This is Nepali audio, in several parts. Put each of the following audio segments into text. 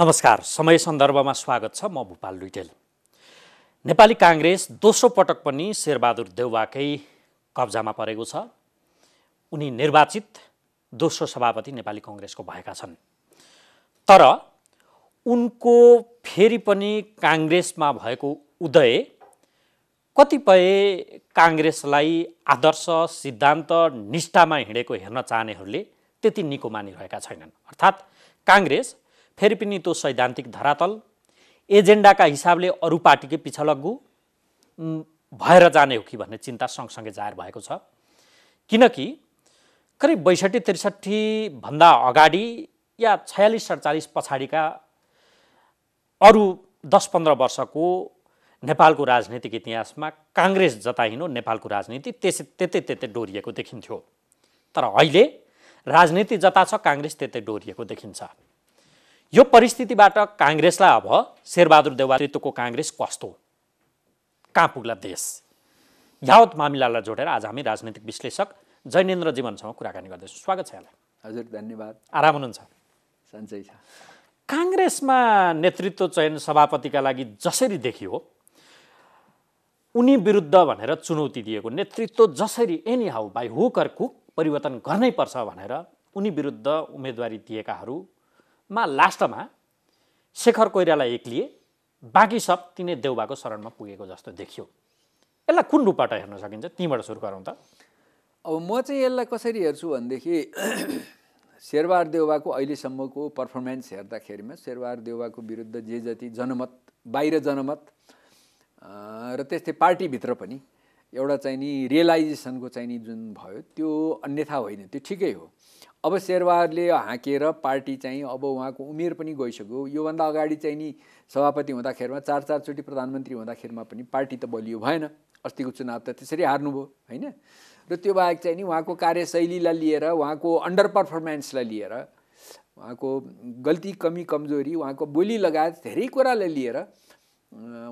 नमस्कार समय सन्दर्भमा स्वागत छ म भूपाल लुइटेल नेपाली काङ्ग्रेस दोस्रो पटक पनि शेरबहादुर देउवाकै कब्जामा परेको छ उनी निर्वाचित दोस्रो सभापति नेपाली कङ्ग्रेसको भएका छन् तर उनको फेरि पनि काङ्ग्रेसमा भएको उदय कतिपय काङ्ग्रेसलाई आदर्श सिद्धान्त निष्ठामा हिँडेको हेर्न चाहनेहरूले त्यति निको मानिरहेका छैनन् अर्थात् काङ्ग्रेस फेरि पनि त्यो सैद्धान्तिक धरातल एजेन्डाका हिसाबले अरू पार्टीकै पिछलग्गु भएर जाने हो कि भन्ने चिन्ता सँगसँगै जाहेर भएको छ किनकि करिब बैसठी त्रिसठीभन्दा अगाडि या छयालिस सडचालिस पछाडिका अरू दस पन्ध्र वर्षको नेपालको राजनीतिक इतिहासमा काङ्ग्रेस जताहिँडो नेपालको राजनीति त्यसै त्यतै त्यतै डोरिएको देखिन्थ्यो तर अहिले राजनीति जता छ काङ्ग्रेस त्यतै डोरिएको देखिन्छ यो परिस्थितिबाट काङ्ग्रेसलाई अब शेरबहादुर देवा नेतृत्वको काङ्ग्रेस कस्तो कहाँ पुग्ला देश यावत मामिलालाई जोडेर आज हामी राजनैतिक विश्लेषक जैनेन्द्र जीवनसँग कुराकानी गर्दैछौँ स्वागत छ यहाँलाई हजुर धन्यवाद आराम हुनुहुन्छ सन्चै छ काङ्ग्रेसमा नेतृत्व चयन सभापतिका लागि जसरी देखियो उनी विरुद्ध भनेर चुनौती दिएको नेतृत्व जसरी एनी हाउ बाई हुक कुक परिवर्तन गर्नै पर्छ भनेर उनी विरुद्ध उम्मेदवारी दिएकाहरू मा लास्टमा शेखर कोइरालाई एक्लिए बाँकी सब तिनै देउबाको शरणमा पुगेको जस्तो देखियो यसलाई कुन रूपबाट हेर्न सकिन्छ त्यहीँबाट सुरु गरौँ त अब म चाहिँ यसलाई कसरी हेर्छु भनेदेखि शेरबार देउबाको अहिलेसम्मको पर्फर्मेन्स हेर्दाखेरिमा शेरबार देउबाको विरुद्ध जे जति जनमत बाहिर जनमत र त्यस्तै पार्टीभित्र पनि एउटा चाहिँ नि रियलाइजेसनको चाहिँ नि जुन भयो त्यो अन्यथा होइन त्यो ठिकै हो अब शेरबहादुरले हाँकेर पार्टी चाहिँ अब उहाँको उमेर पनि गइसक्यो योभन्दा अगाडि चाहिँ नि सभापति हुँदाखेरिमा चार चारचोटि प्रधानमन्त्री हुँदाखेरिमा पनि पार्टी त बलियो भएन अस्तिको चुनाव त त्यसरी हार्नुभयो होइन र त्यो बाहेक चाहिँ नि उहाँको कार्यशैलीलाई लिएर उहाँको अन्डर पर्फर्मेन्सलाई लिएर उहाँको गल्ती कमी कमजोरी उहाँको बोली लगायत धेरै कुरालाई लिएर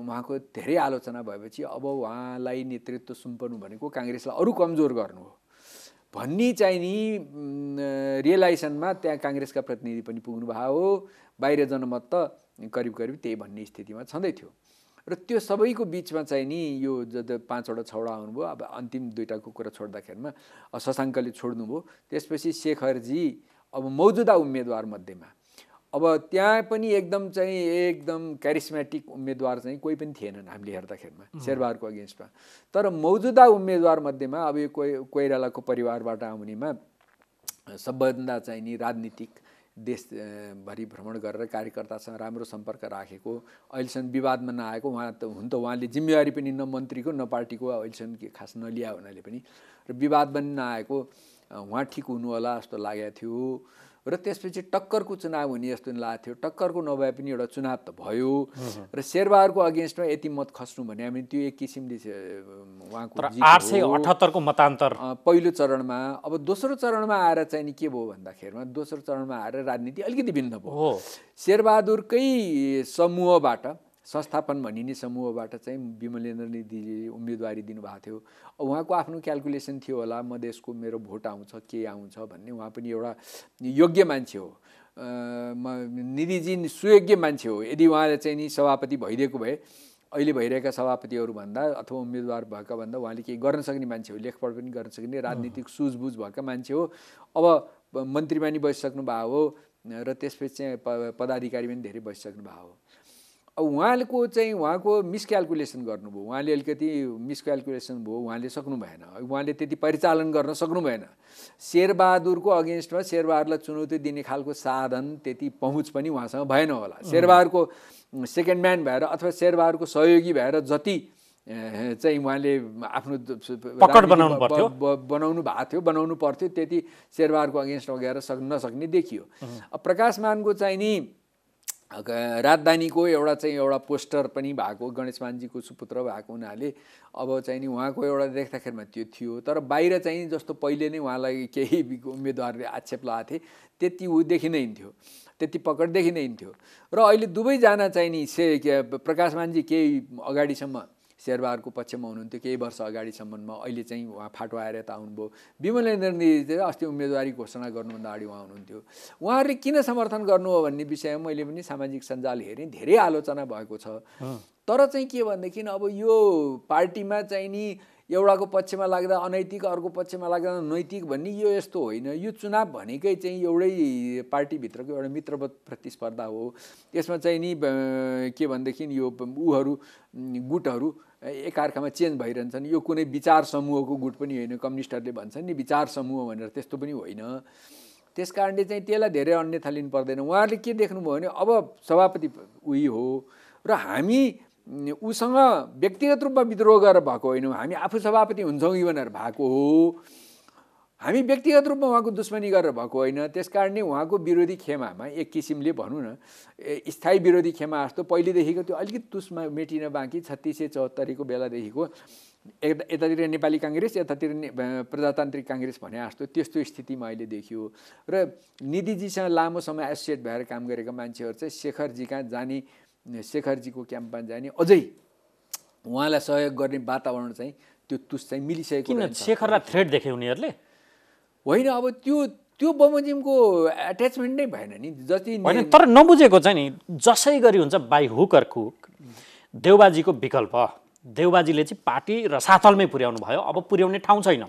उहाँको धेरै आलोचना भएपछि अब उहाँलाई नेतृत्व सुम्पर्नु भनेको काङ्ग्रेसलाई अरू कमजोर गर्नु हो भन्ने चाहिँ नि रियलाइजेसनमा त्यहाँ काङ्ग्रेसका प्रतिनिधि पनि पुग्नुभएको हो बाहिर जनमत त करिब करिब त्यही भन्ने स्थितिमा छँदै थियो र त्यो सबैको बिचमा चाहिँ नि यो ज पाँचवटा छवटा आउनुभयो अब अन्तिम दुइटाको कुरा छोड्दाखेरिमा शशाङ्कले छोड्नुभयो त्यसपछि शेखरजी अब मौजुदा उम्मेदवारमध्येमा अब त्यहाँ पनि एकदम चाहिँ एकदम क्यारिस्मेटिक उम्मेदवार चाहिँ कोही पनि थिएनन् हामीले हेर्दाखेरिमा शेरबहादुरको अगेन्स्टमा तर मौजुदा उम्मेदवारमध्येमा अब यो कोइ कोइरालाको परिवारबाट आउनेमा सबभन्दा चाहिँ नि राजनीतिक देशभरि भ्रमण गरेर कार्यकर्तासँग राम्रो सम्पर्क राखेको अहिलेसम्म विवादमा नआएको उहाँ त हुन त उहाँले जिम्मेवारी पनि न मन्त्रीको न पार्टीको अहिलेसम्म खास नलिया हुनाले पनि र विवाद पनि नआएको उहाँ ठिक हुनुहोला जस्तो लागेको थियो र त्यसपछि टक्करको चुनाव हुने जस्तो लाग्थ्यो लागेको थियो टक्करको नभए पनि एउटा चुनाव त भयो र शेरबहादुरको अगेन्स्टमा यति मत खस्नु भने हामी त्यो एक किसिमले उहाँको आठ सय अठहत्तरको मतान्तर पहिलो चरणमा अब दोस्रो चरणमा आएर चाहिँ नि के भयो भन्दाखेरिमा दोस्रो चरणमा आएर राजनीति अलिकति भिन्न भयो शेरबहादुरकै समूहबाट संस्थापन भनिने समूहबाट चाहिँ विमलेन्द्र निधिले उम्मेदवारी दिनुभएको थियो उहाँको आफ्नो क्यालकुलेसन थियो होला मधेसको मेरो भोट आउँछ के आउँछ भन्ने उहाँ पनि एउटा योग्य मान्छे हो म निधिजी सुयोग्य मान्छे हो यदि उहाँले चाहिँ नि सभापति भइदिएको भए अहिले भइरहेका सभापतिहरूभन्दा अथवा उम्मेदवार भएका भन्दा उहाँले केही गर्न सक्ने मान्छे हो लेखपढ पनि गर्न सक्ने राजनीतिक सुझबुझ भएका मान्छे हो अब मन्त्रीमा पनि बसिसक्नु भएको हो र त्यसपछि चाहिँ पदाधिकारी पनि धेरै बसिसक्नु भएको हो अब उहाँको चाहिँ उहाँको मिसक्यालकुलेसन गर्नुभयो उहाँले अलिकति मिसक्यालकुलेसन भयो उहाँले सक्नु भएन उहाँले त्यति परिचालन गर्न सक्नु भएन शेरबहादुरको अगेन्स्टमा शेरबहादुरलाई चुनौती दिने खालको साधन त्यति पहुँच पनि उहाँसँग भएन होला शेरबहादुरको सेकेन्ड म्यान भएर अथवा शेरबहादुरको सहयोगी भएर जति चाहिँ उहाँले आफ्नो बनाउनु भएको थियो बनाउनु पर्थ्यो त्यति शेरबहादुरको अगेन्स्ट वगेर सक् नसक्ने देखियो प्रकाशमानको चाहिँ नि राजधानीको एउटा चाहिँ एउटा पोस्टर पनि भएको गणेश मानजीको सुपुत्र भएको हुनाले अब चाहिँ नि उहाँको एउटा देख्दाखेरिमा त्यो थियो तर बाहिर चाहिँ जस्तो पहिले नै उहाँलाई केही उम्मेदवारले आक्षेप लगाएको थिए त्यति ऊ नै हिँड्थ्यो त्यति पकड नै हिँड्थ्यो र अहिले दुवैजना चाहिँ नि से प्रकाश मान्जी केही अगाडिसम्म शेरबहादुरको पक्षमा हुनुहुन्थ्यो केही वर्ष अगाडिसम्ममा अहिले चाहिँ उहाँ फाटो आएर यता आउनुभयो विमलेन्द्र चाहिँ अस्ति उम्मेदवारी घोषणा गर्नुभन्दा अगाडि उहाँ हुनुहुन्थ्यो उहाँहरूले किन समर्थन गर्नु हो भन्ने विषयमा मैले पनि सामाजिक सञ्जाल हेरेँ धेरै आलोचना भएको छ तर चाहिँ के भनेदेखि अब यो पार्टीमा चाहिँ नि एउटाको पक्षमा लाग्दा अनैतिक अर्को पक्षमा लाग्दा नैतिक भन्ने यो यस्तो होइन यो चुनाव भनेकै चाहिँ एउटै पार्टीभित्रको एउटा मित्रवत प्रतिस्पर्धा हो यसमा चाहिँ नि के भनेदेखि यो ऊहरू गुटहरू एकाअर्कामा चेन्ज भइरहन्छन् यो कुनै विचार समूहको गुट पनि होइन कम्युनिस्टहरूले भन्छन् नि विचार समूह भनेर त्यस्तो पनि होइन त्यस कारणले चाहिँ त्यसलाई धेरै अन्यथा लिनु पर्दैन उहाँहरूले के देख्नुभयो भने अब सभापति उही हो र हामी उसँग व्यक्तिगत रूपमा विद्रोह गरेर भएको होइन हामी आफू सभापति हुन्छौँ कि भनेर भएको हो हामी व्यक्तिगत रूपमा उहाँको दुश्मनी गरेर भएको होइन त्यस कारणले उहाँको विरोधी खेमामा एक किसिमले भनौँ न स्थायी विरोधी खेमा जस्तो पहिलेदेखिको त्यो अलिकति तुसमा मेटिन बाँकी छत्तिस सय चौहत्तरीको बेलादेखिको यतातिर नेपाली काङ्ग्रेस यतातिर ने प्रजातान्त्रिक काङ्ग्रेस भने जस्तो त्यस्तो स्थितिमा अहिले देखियो र निधिजीसँग लामो समय एसोसिएट भएर काम गरेका मान्छेहरू चाहिँ शेखरजी कहाँ जाने शेखरजीको क्याम्पमा जाने अझै उहाँलाई सहयोग गर्ने वातावरण चाहिँ त्यो तुस चाहिँ मिलिसकेको किन शेखरलाई थ्रेड देखे उनीहरूले होइन अब त्यो त्यो बमोजिमको एट्याचमेन्ट नै भएन नि जति होइन तर नबुझेको चाहिँ नि जसै गरी हुन्छ बाई हुकर कुक देउबाजीको विकल्प देउबाजीले चाहिँ पार्टी र साथलमै पुर्याउनु भयो अब पुर्याउने ठाउँ छैन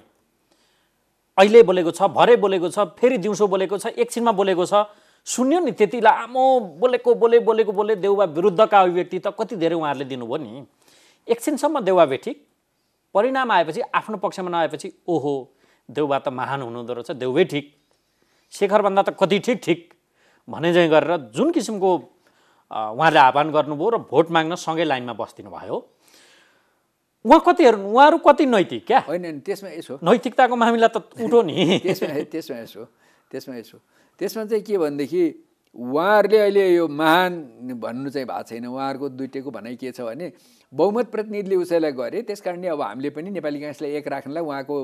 अहिले बोलेको छ भरे बोलेको छ फेरि दिउँसो बोलेको छ एकछिनमा बोलेको छ सुन्यो नि त्यति लामो बोलेको बोले बोलेको बोले देउबा विरुद्धका अभिव्यक्ति त कति धेरै उहाँहरूले दिनुभयो नि एकछिनसम्म देउवा बेठिक परिणाम आएपछि आफ्नो पक्षमा नआएपछि ओहो देउबा त महान हुनुहुँदो रहेछ देउबै ठिक शेखरभन्दा त कति ठिक ठिक भने चाहिँ गरेर जुन किसिमको उहाँले आह्वान गर्नुभयो र भोट माग्न सँगै लाइनमा बस्दिनु भयो उहाँ कति हेर्नु उहाँहरू कति नैतिक क्या होइन त्यसमा यसो नैतिकताको मामिला त उठो नि त्यसमा यसो त्यसमा यसो त्यसमा चाहिँ के भनेदेखि उहाँहरूले अहिले यो महान भन्नु चाहिँ भएको छैन उहाँहरूको दुइटैको भनाइ के छ भने बहुमत प्रतिनिधिले उसैलाई गरे त्यस कारणले अब हामीले पनि नेपाली काङ्ग्रेसलाई एक राख्नलाई उहाँको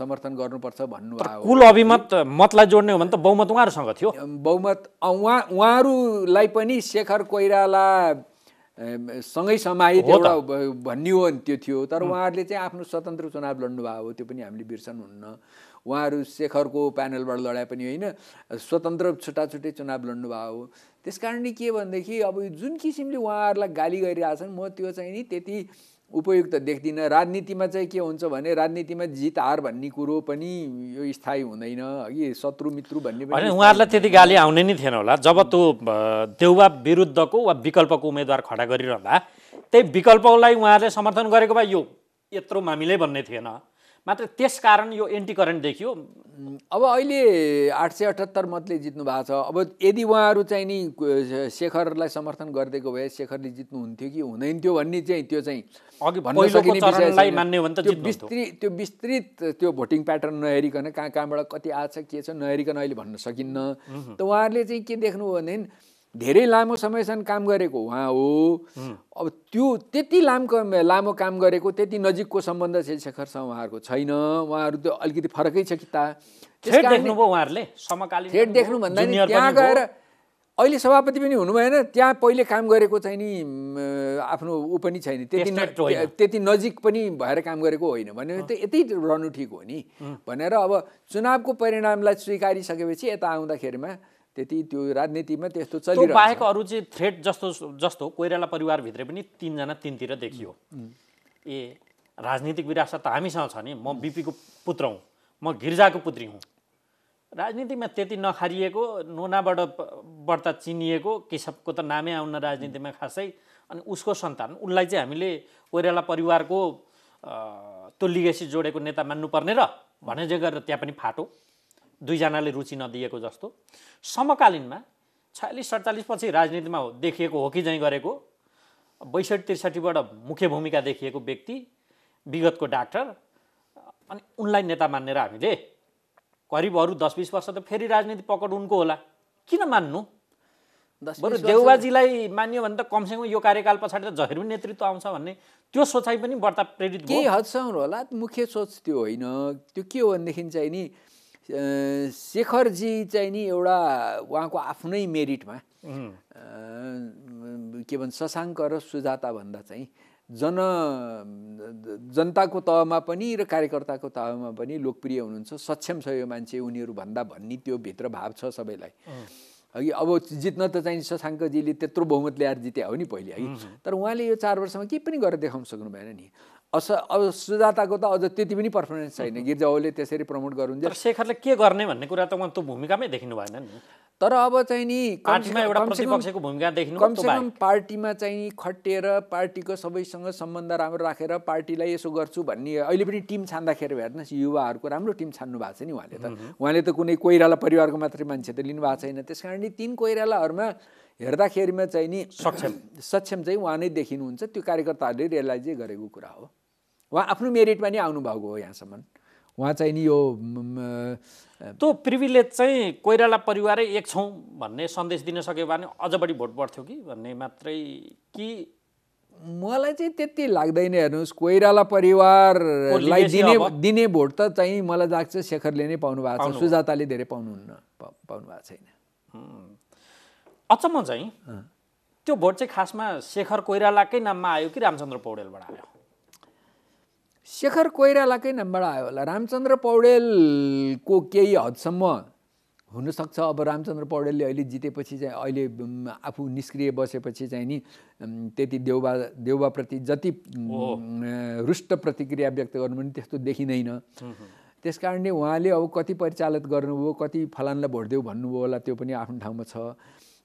समर्थन गर्नुपर्छ भन्नु कुल अभिमत मतलाई जोड्ने हो भने त बहुमत उहाँहरूसँग थियो बहुमत उहाँ उहाँहरूलाई पनि शेखर कोइराला सँगै समाहित एउटा भन्ने हो भने त्यो थियो तर उहाँहरूले चाहिँ आफ्नो स्वतन्त्र चुनाव लड्नुभएको हो त्यो पनि हामीले बिर्सन हुन्न उहाँहरू शेखरको प्यानलबाट लडाए पनि होइन स्वतन्त्र छुट्टा छुट्टै चुनाव लड्नुभएको हो त्यस कारणले के भनेदेखि अब जुन किसिमले उहाँहरूलाई गाली गरिरहेछन् म त्यो चाहिँ नि त्यति उपयुक्त देख्दिनँ राजनीतिमा चाहिँ के हुन्छ भने राजनीतिमा जित हार भन्ने कुरो पनि यो स्थायी हुँदैन अघि शत्रु मित्रु भन्ने पनि उहाँहरूलाई त्यति गाली आउने नै थिएन होला जब त्यो देउवा विरुद्धको वा विकल्पको उम्मेद्वार खडा गरिरहँदा त्यही विकल्पलाई उहाँहरूले समर्थन गरेको भए यो यत्रो मामिलै भन्ने थिएन मात्र त्यस कारण यो एन्टी देखियो अब अहिले आठ सय अठहत्तर मतले जित्नु भएको छ अब यदि उहाँहरू चाहिँ नि शेखरलाई समर्थन गरिदिएको भए शेखरले जित्नुहुन्थ्यो कि हुँदैन थियो भन्ने चाहिँ त्यो चाहिँ अघि भन्नु सकिने मान्ने मान्यो भने त विस्तृत त्यो विस्तृत त्यो भोटिङ प्याटर्न नहेरिकन कहाँ कहाँबाट कति आछ के छ नहेरिकन अहिले भन्न सकिन्न त उहाँहरूले चाहिँ के देख्नुभयो भने धेरै लामो समयसम्म काम गरेको उहाँ हो अब त्यो त्यति लामो लामो काम गरेको त्यति नजिकको सम्बन्ध चाहिँ शेखरसँग उहाँहरूको छैन उहाँहरू त्यो अलिकति फरकै छ कि ता देख्नु भन्दा नि त्यहाँ गएर अहिले सभापति पनि हुनुभएन त्यहाँ पहिले काम गरेको चाहिँ नि आफ्नो ऊ पनि छैन त्यति त्यति नजिक पनि भएर काम गरेको होइन भने त यतै रहनु ठिक हो नि भनेर अब चुनावको परिणामलाई स्वीकारिसकेपछि यता आउँदाखेरिमा त्यति त्यो राजनीतिमा त्यस्तो चलिरहेको बाहेक अरू चाहिँ थ्रेट जस्तो जस्तो कोइराला परिवारभित्रै पनि तिनजना तिनतिर देखियो ए राजनीतिक विरासत त हामीसँग छ नि म बिपीको पुत्र हुँ म गिर्जाको पुत्री हुँ राजनीतिमा त्यति नखारिएको नोनाबाट बढ्ता चिनिएको केशवको त नामै आउन राजनीतिमा खासै अनि उसको सन्तान उसलाई चाहिँ हामीले कोइराला परिवारको त्यो लिगेसी जोडेको नेता मान्नुपर्ने र भने जे गरेर त्यहाँ पनि फाटो दुईजनाले रुचि नदिएको जस्तो समकालीनमा छयालिस सडचालिसपछि राजनीतिमा देखिएको हो कि जहीँ गरेको बैसठी त्रिसठीबाट मुख्य भूमिका देखिएको व्यक्ति विगतको डाक्टर अनि उनलाई नेता मानेर हामीले करिब अरू दस बिस वर्ष त फेरि राजनीति पकड उनको होला किन मान्नु बरु देउबाजीलाई मान्यो भने त कमसेकम यो कार्यकाल पछाडि त जहिर पनि नेतृत्व आउँछ भन्ने त्यो सोचाइ पनि बढ्ता प्रेरित केही हदसम्म होला मुख्य सोच त्यो होइन त्यो के हो भनेदेखि चाहिँ नि शेखरजी चाहिँ नि एउटा उहाँको आफ्नै मेरिटमा के भन्छ शशाङ्क र सुजाताभन्दा चाहिँ जन जनताको तहमा पनि र कार्यकर्ताको तहमा पनि लोकप्रिय हुनुहुन्छ सक्षम छ यो मान्छे उनीहरू भन्दा भन्ने त्यो भित्र भाव छ सबैलाई है अब जित्न त चाहिँ शशाङ्कजीले त्यत्रो बहुमत ल्याएर जिते हो नि पहिले है तर उहाँले यो चार वर्षमा केही पनि गरेर देखाउन सक्नु भएन नि अस अब सुजाताको त अझ त्यति पनि पर्फर्मेन्स छैन गिर्जाओले त्यसरी प्रमोट गर्नुहुन्छ शेखरले के गर्ने भन्ने कुरा त उहाँ त्यो भूमिकामै देखिनु भएन नि तर अब चाहिँ नि भूमिका कमसेकम पार्टीमा चाहिँ नि खटिएर पार्टीको सबैसँग सम्बन्ध राम्रो राखेर पार्टीलाई यसो गर्छु भन्ने अहिले पनि टिम छान्दाखेरि हेर्नुहोस् युवाहरूको राम्रो टिम छान्नु भएको छ नि उहाँले त उहाँले त कुनै कोइराला परिवारको मात्रै मान्छे त लिनुभएको छैन त्यस कारणले तिन कोइरालाहरूमा हेर्दाखेरिमा चाहिँ नि सक्षम सक्षम चाहिँ उहाँ नै देखिनुहुन्छ त्यो कार्यकर्ताहरूले रियलाइजै गरेको कुरा हो उहाँ आफ्नो मेरिटमा नै आउनुभएको हो यहाँसम्म उहाँ चाहिँ नि यो त्यो प्रिभिलेज चाहिँ कोइराला परिवारै एक छौँ भन्ने सन्देश दिन सक्यो भने अझ बढी भोट बढ्थ्यो कि भन्ने मात्रै कि मलाई चाहिँ त्यति लाग्दैन हेर्नुहोस् कोइराला परिवारलाई दिने दिने भोट त चाहिँ मलाई लाग्छ शेखरले नै पाउनु भएको छ सुजाताले धेरै पाउनुहुन्न पाउनु भएको छैन अचम्म चाहिँ त्यो भोट चाहिँ खासमा शेखर कोइरालाकै नाममा आयो कि रामचन्द्र पौडेलबाट आयो शेखर कोइरालाकै नम्बर आयो होला रामचन्द्र पौडेलको केही हदसम्म हुनसक्छ अब रामचन्द्र पौडेलले अहिले जितेपछि चाहिँ अहिले आफू निष्क्रिय बसेपछि चाहिँ नि त्यति देउबा देउबाप्रति जति रुष्ट प्रतिक्रिया व्यक्त गर्नु पनि त्यस्तो देखिँदैन त्यस कारणले उहाँले अब कति परिचालित गर्नुभयो कति फलानलाई भोट देऊ भन्नुभयो होला त्यो पनि आफ्नो ठाउँमा छ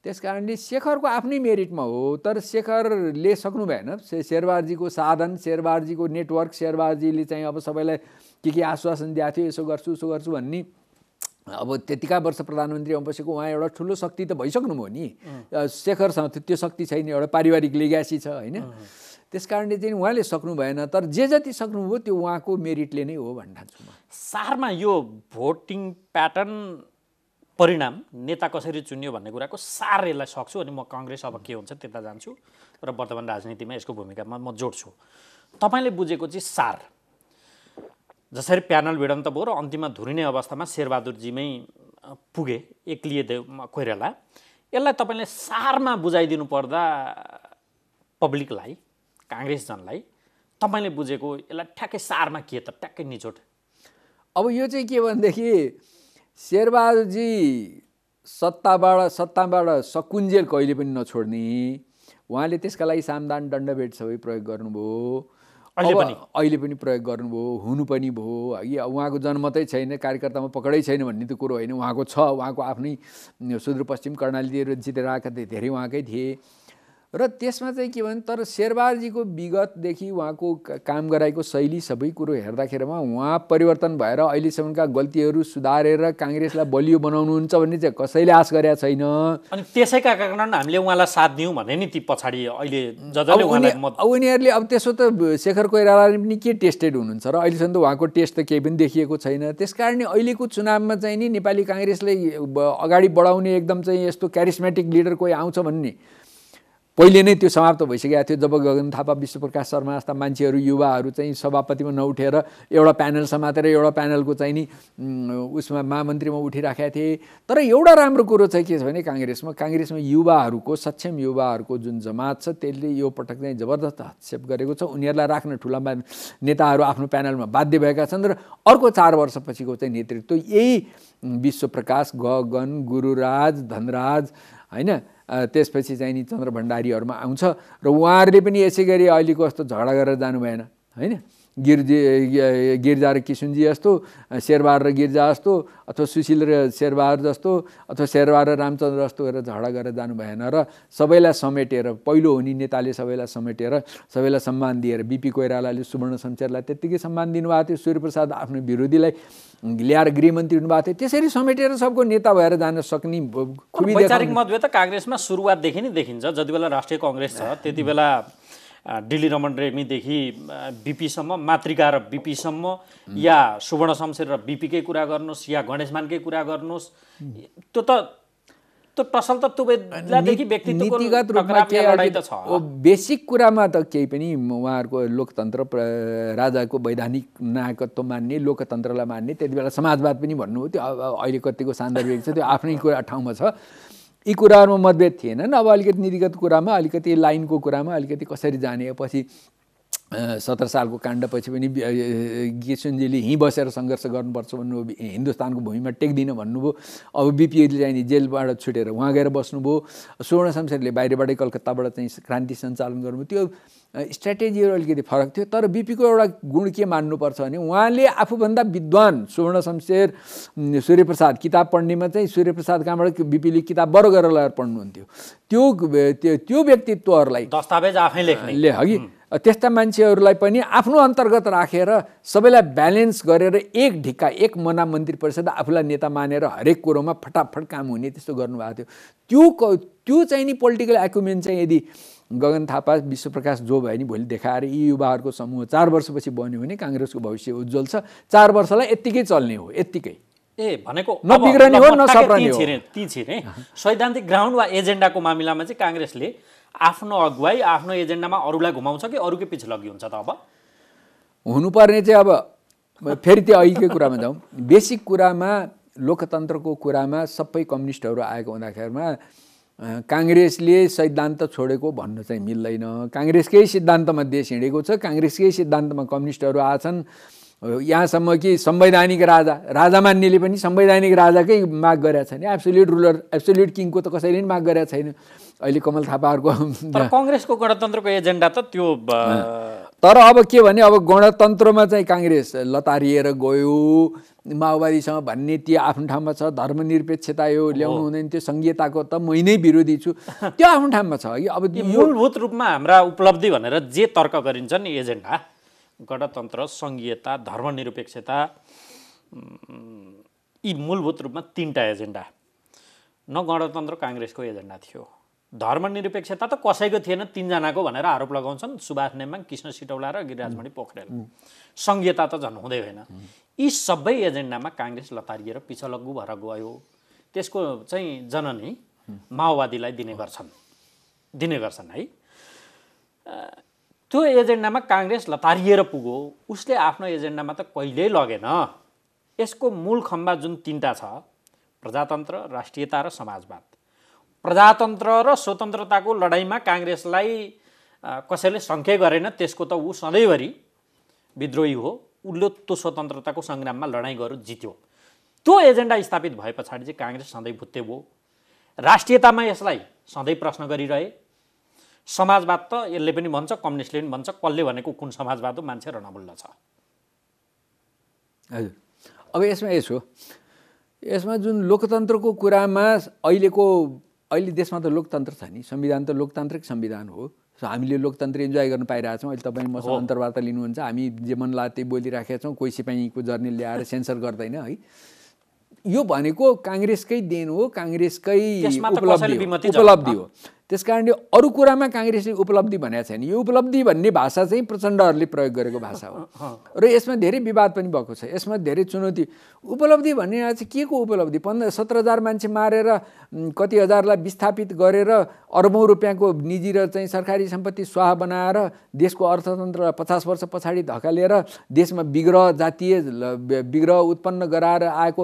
त्यस कारणले शेखरको आफ्नै मेरिटमा हो तर शेखरले सक्नु भएन से शेरबारजीको साधन शेरबारजीको नेटवर्क शेरबारजीले चाहिँ अब सबैलाई के के आश्वासन दिएको थियो यसो गर्छु उसो गर्छु भन्ने अब त्यतिका वर्ष प्रधानमन्त्री बसेको उहाँ एउटा ठुलो शक्ति त भइसक्नुभयो नि शेखरसँग त्यो शक्ति छैन एउटा पारिवारिक लिग्यासी छ होइन त्यस कारणले चाहिँ उहाँले सक्नु भएन तर जे जति सक्नुभयो त्यो उहाँको मेरिटले नै हो भन्न ठान्छु सारमा यो भोटिङ प्याटर्न परिणाम नेता कसरी चुनियो भन्ने कुराको सार यसलाई सक्छु अनि म कङ्ग्रेस अब के हुन्छ त्यता जान्छु र वर्तमान राजनीतिमा यसको भूमिकामा म जोड्छु तपाईँले बुझेको चाहिँ सार जसरी प्यानल भिडन्त भयो र अन्तिममा धुरिने अवस्थामा शेरबहादुरजीमै पुगे एक्लिए देव कोइराला यसलाई तपाईँले सारमा बुझाइदिनु पर्दा पब्लिकलाई काङ्ग्रेसजनलाई तपाईँले बुझेको यसलाई ठ्याक्कै सारमा के त ठ्याक्कै निचोट अब यो चाहिँ के भनेदेखि शेरबहादुरजी सत्ताबाट सत्ताबाट सकुन्जेल कहिले पनि नछोड्ने उहाँले त्यसका लागि सामदान दण्डभेट सबै प्रयोग गर्नुभयो अहिले पनि प्रयोग गर्नुभयो हुनु पनि भयो है उहाँको जनमतै छैन कार्यकर्तामा पकडै छैन भन्ने त कुरो होइन उहाँको छ उहाँको आफ्नै सुदूरपश्चिम कर्णालीतिर जितेर आएका धेरै उहाँकै थिए र त्यसमा चाहिँ के भने तर शेरबारजीको विगतदेखि उहाँको काम गराएको शैली सबै कुरो हेर्दाखेरिमा उहाँ परिवर्तन भएर अहिलेसम्मका गल्तीहरू सुधारेर काङ्ग्रेसलाई बलियो बनाउनुहुन्छ भन्ने चाहिँ कसैले आश गरेका छैन अनि त्यसैका कारण हामीले उहाँलाई साथ दियौँ भने नि ती पछाडि अहिले उनीहरूले अब त्यसो त शेखर कोइरालाले पनि के टेस्टेड हुनुहुन्छ र अहिलेसम्म त उहाँको टेस्ट त केही पनि देखिएको छैन त्यस अहिलेको चुनावमा चाहिँ नि नेपाली काङ्ग्रेसले अगाडि बढाउने एकदम चाहिँ यस्तो क्यारिस्मेटिक लिडर कोही आउँछ भन्ने पहिले नै त्यो समाप्त भइसकेको थियो जब गगन थापा विश्वप्रकाश शर्मा जस्ता मान्छेहरू युवाहरू चाहिँ सभापतिमा नउठेर एउटा प्यानल समातेर एउटा प्यानलको चाहिँ नि उसमा महामन्त्रीमा उठिराखेका थिए तर एउटा राम्रो कुरो चाहिँ के छ भने काङ्ग्रेसमा काङ्ग्रेसमा युवाहरूको सक्षम युवाहरूको जुन जमात छ त्यसले यो पटक चाहिँ जबरदस्त हस्तक्षेप गरेको छ उनीहरूलाई राख्न ठुला नेताहरू आफ्नो प्यानलमा बाध्य भएका छन् र अर्को चार वर्षपछिको चाहिँ नेतृत्व यही विश्वप्रकाश गगन गुरुराज धनराज होइन त्यसपछि चाहिँ नि चन्द्र भण्डारीहरूमा आउँछ र उहाँहरूले पनि यसै गरी अहिलेको जस्तो झगडा गरेर जानु भएन होइन गिर्जे गिर्जा र किसुन्जी जस्तो शेरबार र गिर्जा जस्तो अथवा सुशील र शेरबार जस्तो अथवा शेरबार र रामचन्द्र जस्तो गरेर झगडा गरेर जानु भएन र सबैलाई समेटेर पहिलो हुने नेताले सबैलाई समेटेर सबैलाई सम्मान दिएर बिपी कोइरालाले सुवर्ण शमशेरलाई त्यत्तिकै सम्मान दिनुभएको थियो सूर्यप्रसाद आफ्नो विरोधीलाई ल्याएर गृहमन्त्री हुनुभएको थियो त्यसरी समेटेर सबको नेता भएर जान सक्ने वैचारिक मतभेद त काङ्ग्रेसमा सुरुवातदेखि नै देखिन्छ जति बेला राष्ट्रिय कङ्ग्रेस छ त्यति बेला डिली रमन रेमीदेखि बिपीसम्म मातृका र बिपीसम्म या सुवर्ण शमशेर र बिपीकै कुरा गर्नुहोस् या गणेशमानकै कुरा गर्नुहोस् त्यो त त्यो रूपमा त छ बेसिक कुरामा त केही पनि उहाँहरूको लोकतन्त्र राजाको वैधानिक नायकत्व मान्ने लोकतन्त्रलाई मान्ने त्यति बेला समाजवाद पनि भन्नु हो त्यो अहिले कतिको सान्दर्भिक छ त्यो आफ्नै कुरा ठाउँमा छ यी कुराहरूमा मतभेद थिएनन् अब अलिकति नीतिगत कुरामा अलिकति लाइनको कुरामा अलिकति कसरी जाने पछि सत्र सालको काण्डपछि पनि गेसुन्जेली यहीँ बसेर सङ्घर्ष गर्नुपर्छ भन्नुभयो हिन्दुस्तानको भूमिमा टेक्दिनँ भन्नुभयो अब बिपिएले चाहिँ जेलबाट छुटेर उहाँ गएर बस्नुभयो सुवर्ण शमशेरले बाहिरबाटै कलकत्ताबाट चाहिँ क्रान्ति सञ्चालन गर्नु त्यो स्ट्राटेजीहरू अलिकति फरक थियो तर बिपीको एउटा गुण के मान्नुपर्छ भने उहाँले आफूभन्दा विद्वान सुवर्ण शमशेर सूर्यप्रसाद किताब पढ्नेमा चाहिँ सूर्यप्रसाद कहाँबाट बिपीले किताब बरो गरेर लगाएर पढ्नुहुन्थ्यो त्यो त्यो व्यक्तित्वहरूलाई दस्तावेज आफै लेख्ने ले हगि त्यस्ता मान्छेहरूलाई पनि आफ्नो अन्तर्गत राखेर सबैलाई ब्यालेन्स गरेर एक ढिक्का एक मना मन्त्री परिषद आफूलाई नेता मानेर हरेक कुरोमा फटाफट काम हुने त्यस्तो गर्नुभएको थियो त्यो त्यो चाहिँ नि पोलिटिकल एक्युमेन्ट चाहिँ यदि गगन थापा विश्वप्रकाश जो भयो नि भोलि देखाएर यी युवाहरूको समूह चार वर्षपछि बन्यो भने काङ्ग्रेसको भविष्य उज्जवल छ चार वर्षलाई यत्तिकै चल्ने हो यत्तिकै ए भनेको नबिग्रने हो ती हो सैद्धान्तिक ग्राउन्ड वा एजेन्डाको मामिलामा चाहिँ काङ्ग्रेसले आफ्नो अगुवाई आफ्नो एजेन्डामा अरूलाई घुमाउँछ कि अरूकै पछि लगी हुन्छ त अब हुनुपर्ने चाहिँ अब फेरि त्यो अहिलेकै कुरामा जाउँ बेसिक कुरामा लोकतन्त्रको कुरामा सबै कम्युनिस्टहरू आएको हुँदाखेरिमा काङ्ग्रेसले सिद्धान्त छोडेको भन्न चाहिँ मिल्दैन काङ्ग्रेसकै सिद्धान्तमा देश हिँडेको छ काङ्ग्रेसकै सिद्धान्तमा कम्युनिस्टहरू आएछन् यहाँसम्म कि संवैधानिक राजा राजा मान्नेले पनि संवैधानिक राजाकै माग गरेका छैन एब्सोल्युट रुलर एब्सोल्युट किङको त कसैले पनि माग गरेका छैन अहिले कमल थापाहरूको कङ्ग्रेसको गणतन्त्रको एजेन्डा त त्यो तर अब के भने अब गणतन्त्रमा चाहिँ काङ्ग्रेस लतारिएर गयो माओवादीसँग भन्ने त्यो आफ्नो ठाउँमा छ धर्मनिरपेक्षता यो ल्याउनु हुँदैन त्यो सङ्घीयताको त म नै विरोधी छु त्यो आफ्नो ठाउँमा छ कि अब मूलभूत रूपमा हाम्रा उपलब्धि भनेर जे तर्क गरिन्छ नि एजेन्डा गणतन्त्र सङ्घीयता धर्मनिरपेक्षता यी मूलभूत रूपमा तिनवटा एजेन्डा न गणतन्त्र काङ्ग्रेसको एजेन्डा थियो धर्मनिरपेक्षता त कसैको थिएन तिनजनाको भनेर आरोप लगाउँछन् सुभाष नेमाङ कृष्ण सिटौला र गिरिराजमणि पोखरेल सङ्घीयता त झन् हुँदै होइन यी सबै एजेन्डामा काङ्ग्रेस लतारिएर पिछलग्गु भएर गयो त्यसको चाहिँ जननी माओवादीलाई दिने गर्छन् दिने गर्छन् है त्यो एजेन्डामा काङ्ग्रेस लतारिएर पुगो उसले आफ्नो एजेन्डामा त कहिल्यै लगेन यसको मूल खम्बा जुन तिनवटा छ प्रजातन्त्र राष्ट्रियता र समाजवाद प्रजातन्त्र र स्वतन्त्रताको लडाइँमा काङ्ग्रेसलाई कसैले सङ्ख्या गरेन त्यसको त ऊ सधैँभरि विद्रोही हो उसले त्यो स्वतन्त्रताको सङ्ग्राममा लडाइँ गएर जित्यो त्यो एजेन्डा स्थापित भए पछाडि चाहिँ काङ्ग्रेस सधैँ भुत्ते भयो राष्ट्रियतामा यसलाई सधैँ प्रश्न गरिरहे समाजवाद त यसले पनि भन्छ कम्युनिस्टले पनि भन्छ कसले भनेको कुन समाजवाद हो मान्छे रणमूल्य छ हजुर अब यसमा यसो यसमा जुन लोकतन्त्रको कुरामा अहिलेको अहिले देशमा त लोकतन्त्र छ नि संविधान त लोकतान्त्रिक संविधान हो सो हामीले लोकतन्त्र इन्जोय गर्न पाइरहेको छौँ अहिले तपाईँ मसँग अन्तर्वार्ता लिनुहुन्छ हामी जे मन लाग्यो त्यही बोलिराखेका छौँ कोही सिपाहीको जर्नी ल्याएर सेन्सर गर्दैन है यो भनेको काङ्ग्रेसकै देन हो काङ्ग्रेसकै उपलब्धि हो त्यस कारणले अरू कुरामा काङ्ग्रेसले उपलब्धि भनेको छैन यो उपलब्धि भन्ने भाषा चाहिँ प्रचण्डहरूले प्रयोग गरेको भाषा हो र यसमा धेरै विवाद पनि भएको छ यसमा धेरै चुनौती उपलब्धि भन्ने चाहिँ के को उपलब्धि पन्ध्र सत्र हजार मान्छे मारेर कति हजारलाई विस्थापित गरेर अर्बौँ रुपियाँको निजी र चाहिँ सरकारी सम्पत्ति स्वाह बनाएर देशको अर्थतन्त्र पचास वर्ष पछाडि धकालेर देशमा विग्रह जातीय विग्रह उत्पन्न गराएर आएको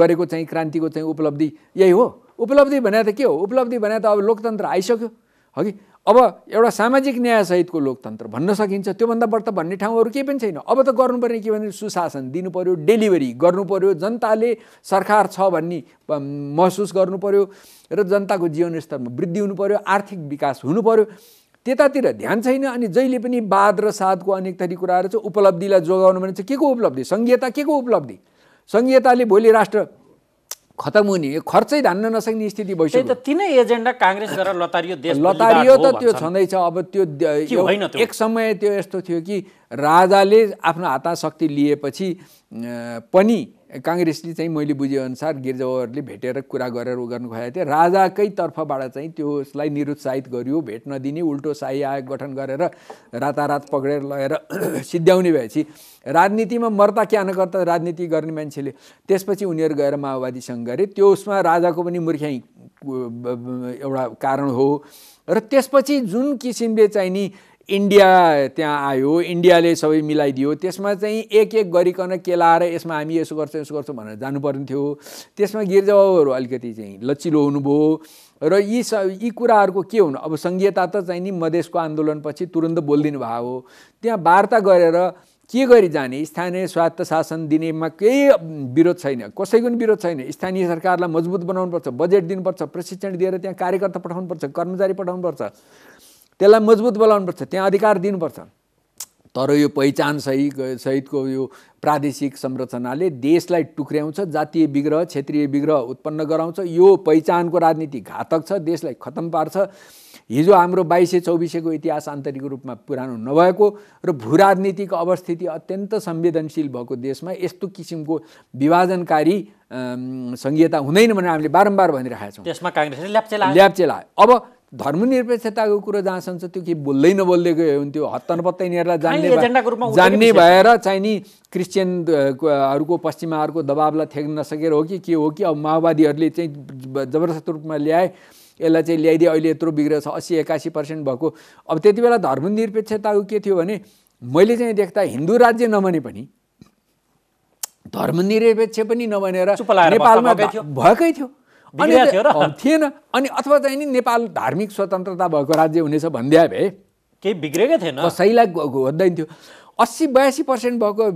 गरेको चाहिँ क्रान्तिको चाहिँ उपलब्धि यही हो उपलब्धि भने त के हो उपलब्धि भने त अब लोकतन्त्र आइसक्यो हो कि अब एउटा सामाजिक न्यायसहितको लोकतन्त्र भन्न सकिन्छ त्योभन्दा बढ्ता भन्ने ठाउँहरू केही पनि छैन अब त गर्नुपर्ने के भने सुशासन दिनु पऱ्यो डेलिभरी गर्नुपऱ्यो जनताले सरकार छ भन्ने महसुस पऱ्यो र जनताको जीवनस्तरमा वृद्धि हुनु पऱ्यो आर्थिक विकास पऱ्यो त्यतातिर ध्यान छैन अनि जहिले पनि बाद र साधको अनेक थरी कुराहरू चाहिँ उपलब्धिलाई जोगाउनु भने चाहिँ के को उपलब्धि सङ्घीयता के को उपलब्धि सङ्घीयताले भोलि राष्ट्र खतम हुने खर्चै धान्न नसक्ने स्थिति भइसक्यो त तिनै एजेन्डा काङ्ग्रेस गरेर लतारियो देश लतारियो त त्यो छँदैछ अब त्यो एक समय त्यो यस्तो थियो कि राजाले आफ्नो हातमा शक्ति लिएपछि पनि काङ्ग्रेसले चाहिँ मैले बुझेअनुसार गिर्जाहरूले भेटेर कुरा गरेर उ गर्नु खोजेको थिएँ राजाकै तर्फबाट चाहिँ त्यो त्यसलाई निरुत्साहित गरियो भेट नदिने उल्टो शाही आयोग गठन गरेर रातारात पक्रेर लगेर सिद्ध्याउने भएपछि राजनीतिमा मर्ता क्या नकर्ता राजनीति गर्ने मान्छेले त्यसपछि उनीहरू गएर माओवादीसँग गरे त्यो उसमा राजाको पनि मुर्ख्याइ एउटा कारण हो र त्यसपछि जुन किसिमले चाहिँ नि इन्डिया त्यहाँ आयो इन्डियाले सबै मिलाइदियो त्यसमा चाहिँ एक एक गरिकन केलाएर यसमा हामी यसो गर्छौँ यसो गर्छौँ भनेर जानुपर्ने थियो त्यसमा गिर्जाबाबुहरू अलिकति चाहिँ लचिलो हुनुभयो र यी स यी कुराहरूको के हुनु अब सङ्घीयता त चाहिँ नि मधेसको आन्दोलनपछि तुरन्त बोलिदिनु भएको हो त्यहाँ वार्ता गरेर के गरी जाने स्थानीय स्वायत्त शासन दिनेमा केही विरोध छैन कसैको पनि विरोध छैन स्थानीय सरकारलाई मजबुत बनाउनुपर्छ बजेट दिनुपर्छ प्रशिक्षण दिएर त्यहाँ कार्यकर्ता पठाउनुपर्छ कर्मचारी पठाउनुपर्छ त्यसलाई मजबुत बोलाउनुपर्छ त्यहाँ अधिकार दिनुपर्छ तर यो पहिचान सही सहितको यो प्रादेशिक संरचनाले देशलाई टुक्र्याउँछ जातीय विग्रह क्षेत्रीय विग्रह उत्पन्न गराउँछ यो पहिचानको राजनीति घातक छ देशलाई खतम पार्छ हिजो हाम्रो बाइस सय इतिहास आन्तरिक रूपमा पुरानो नभएको र भूराजनीतिको अवस्थिति अत्यन्त संवेदनशील भएको देशमा यस्तो किसिमको विभाजनकारी संहिता हुँदैन भनेर हामीले बारम्बार भनिरहेका छौँ त्यसमा काङ्ग्रेसले ल्याप्चेला ल्याप्चे अब धर्मनिरपेक्षताको कुरो जहाँसम्म छ त्यो के बोल्दै नबोल्दै गयो हुन्थ्यो हत्तन नपत्ता यिनीहरूलाई जान्ने जान्ने भएर चाहिँ नि क्रिस्चियनहरूको पश्चिमाहरूको दबावलाई थ्याक्न नसकेर हो कि के हो कि अब माओवादीहरूले चाहिँ जबरजस्त रूपमा ल्याए यसलाई चाहिँ ल्याइदिए अहिले यत्रो बिग्रेको छ अस्सी एकासी पर्सेन्ट भएको अब त्यति बेला धर्मनिरपेक्षताको के थियो भने मैले चाहिँ देख्दा हिन्दू राज्य नबने पनि धर्मनिरपेक्ष पनि नभनेर नेपालमा भएकै थियो अनि थिएन अनि अथवा चाहिँ नि नेपाल धार्मिक स्वतन्त्रता भएको राज्य हुनेछ भनिदिया भए केही बिग्रेकै थिएन कसैलाई खोज्दैन थियो अस्सी बयासी पर्सेन्ट भएको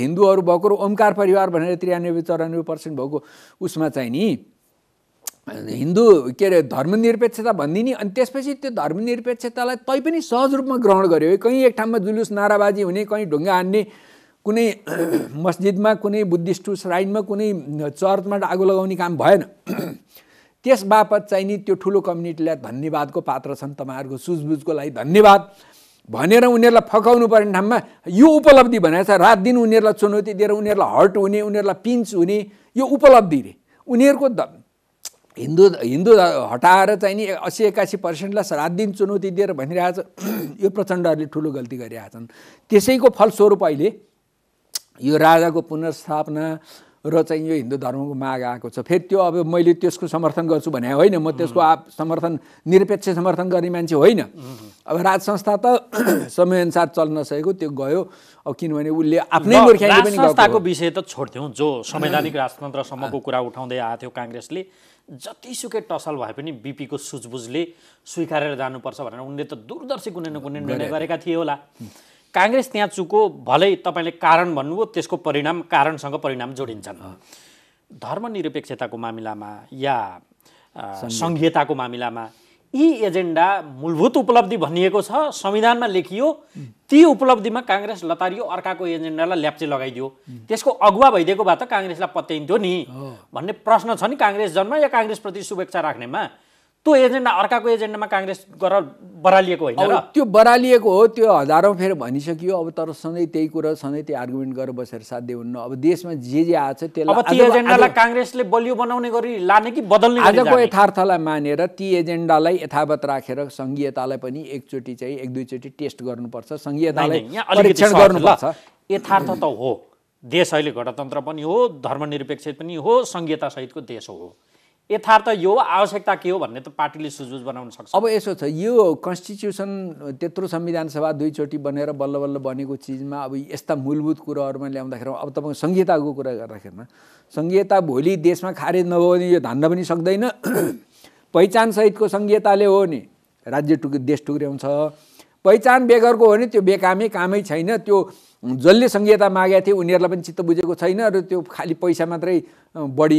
हिन्दूहरू भएको र ओमकार परिवार भनेर त्रियानब्बे चौरानब्बे पर्सेन्ट भएको उसमा चाहिँ नि हिन्दू के अरे धर्मनिरपेक्षता भनिदिने अनि त्यसपछि त्यो धर्मनिरपेक्षतालाई तै पनि सहज रूपमा ग्रहण गर्यो कहीँ एक ठाउँमा जुलुस नाराबाजी हुने कहीँ ढुङ्गा हान्ने कुनै मस्जिदमा कुनै बुद्धिस्ट श्राइनमा कुनै चर्चमा आगो लगाउने काम भएन त्यस बापत चाहिँ नि त्यो ठुलो कम्युनिटीलाई धन्यवादको पात्र छन् तपाईँहरूको सुझबुझको लागि धन्यवाद भनेर उनीहरूलाई फकाउनु पर्ने ठाउँमा यो उपलब्धि भनेको छ रात दिन उनीहरूलाई चुनौती दिएर उनीहरूलाई हर्ट हुने उनीहरूलाई पिन्च हुने यो उपलब्धि रे उनीहरूको हिन्दू हिन्दू हटाएर चाहिँ नि असी एकासी पर्सेन्टलाई रात दिन चुनौती दिएर भनिरहेछ यो प्रचण्डहरूले ठुलो गल्ती गरिरहेछन् त्यसैको फलस्वरूप अहिले यो राजाको पुनर्स्थापना र चाहिँ यो हिन्दू धर्मको माग आएको छ फेरि त्यो अब मैले त्यसको समर्थन गर्छु भने होइन म त्यसको आप समर्थन निरपेक्ष समर्थन गर्ने मान्छे होइन अब राज संस्था त समयअनुसार चल्न सकेको त्यो गयो अब किनभने उसले आफ्नै गोर्खाली पनि संस्थाको विषय त छोड्थ्यौँ जो संवैधानिक राजतन्त्रसम्मको कुरा उठाउँदै आएको थियो काङ्ग्रेसले जतिसुकै टसल भए पनि बिपीको सुझबुझले स्वीकारेर जानुपर्छ भनेर उनले त दूरदर्शी कुनै न कुनै निर्णय गरेका थिए होला काङ्ग्रेस त्यहाँ चुको भलै तपाईँले कारण भन्नुभयो त्यसको परिणाम कारणसँग परिणाम जोडिन्छन् धर्मनिरपेक्षताको मामिलामा या सङ्घीयताको मामिलामा यी एजेन्डा मूलभूत उपलब्धि भनिएको छ संविधानमा लेखियो ती उपलब्धिमा काङ्ग्रेस लतारियो अर्काको एजेन्डालाई ल्याप्चे लगाइदियो त्यसको अगुवा भइदिएको भए त काङ्ग्रेसलाई पत्याइन्थ्यो नि भन्ने प्रश्न छ नि काङ्ग्रेस जन्म या काङ्ग्रेसप्रति शुभेच्छा राख्नेमा त्यो एजेन्डा अर्काको एजेन्डामा काङ्ग्रेस गरेर बरालिएको होइन त्यो बरालिएको हो त्यो हजारौँ फेर भनिसकियो अब तर सधैँ त्यही कुरा सधैँ त्यही आर्गुमेन्ट गरेर बसेर साध्य हुन्न अब देशमा जे जे आएको छ त्यसलाई एजेन्डालाई काङ्ग्रेसले बलियो बनाउने गरी लाने कि बदल्ने आजको यथार्थलाई मानेर ती एजेन्डालाई यथावत राखेर सङ्घीयतालाई पनि एकचोटि चाहिँ एक दुईचोटि टेस्ट गर्नुपर्छ सङ्घीयतालाई परीक्षण गर्नुपर्छ यथार्थ त हो देश अहिले गणतन्त्र पनि हो धर्मनिरपेक्ष पनि हो सङ्घीयतासहितको देश हो यथार्थ यो आवश्यकता के हो भन्ने त पार्टीले सुझबुझ बनाउन सक्छ अब यसो छ यो कन्स्टिट्युसन त्यत्रो संविधान सभा दुईचोटि बनेर बल्ल बल्ल बनेको चिजमा अब यस्ता मूलभूत कुरोहरूमा ल्याउँदाखेरि अब तपाईँको संहिताको कुरा गर्दाखेरिमा सङ्घीयता भोलि देशमा खारेज नभयो भने यो धान्न पनि सक्दैन पहिचानसहितको सङ्घीयताले हो नि राज्य टुक्रे देश टुक्र्याउँछ पहिचान बेगरको हो भने त्यो बेकामै कामै छैन त्यो जसले सङ्घीयता मागेको थियो उनीहरूलाई पनि चित्त बुझेको छैन र त्यो खालि पैसा मात्रै बढी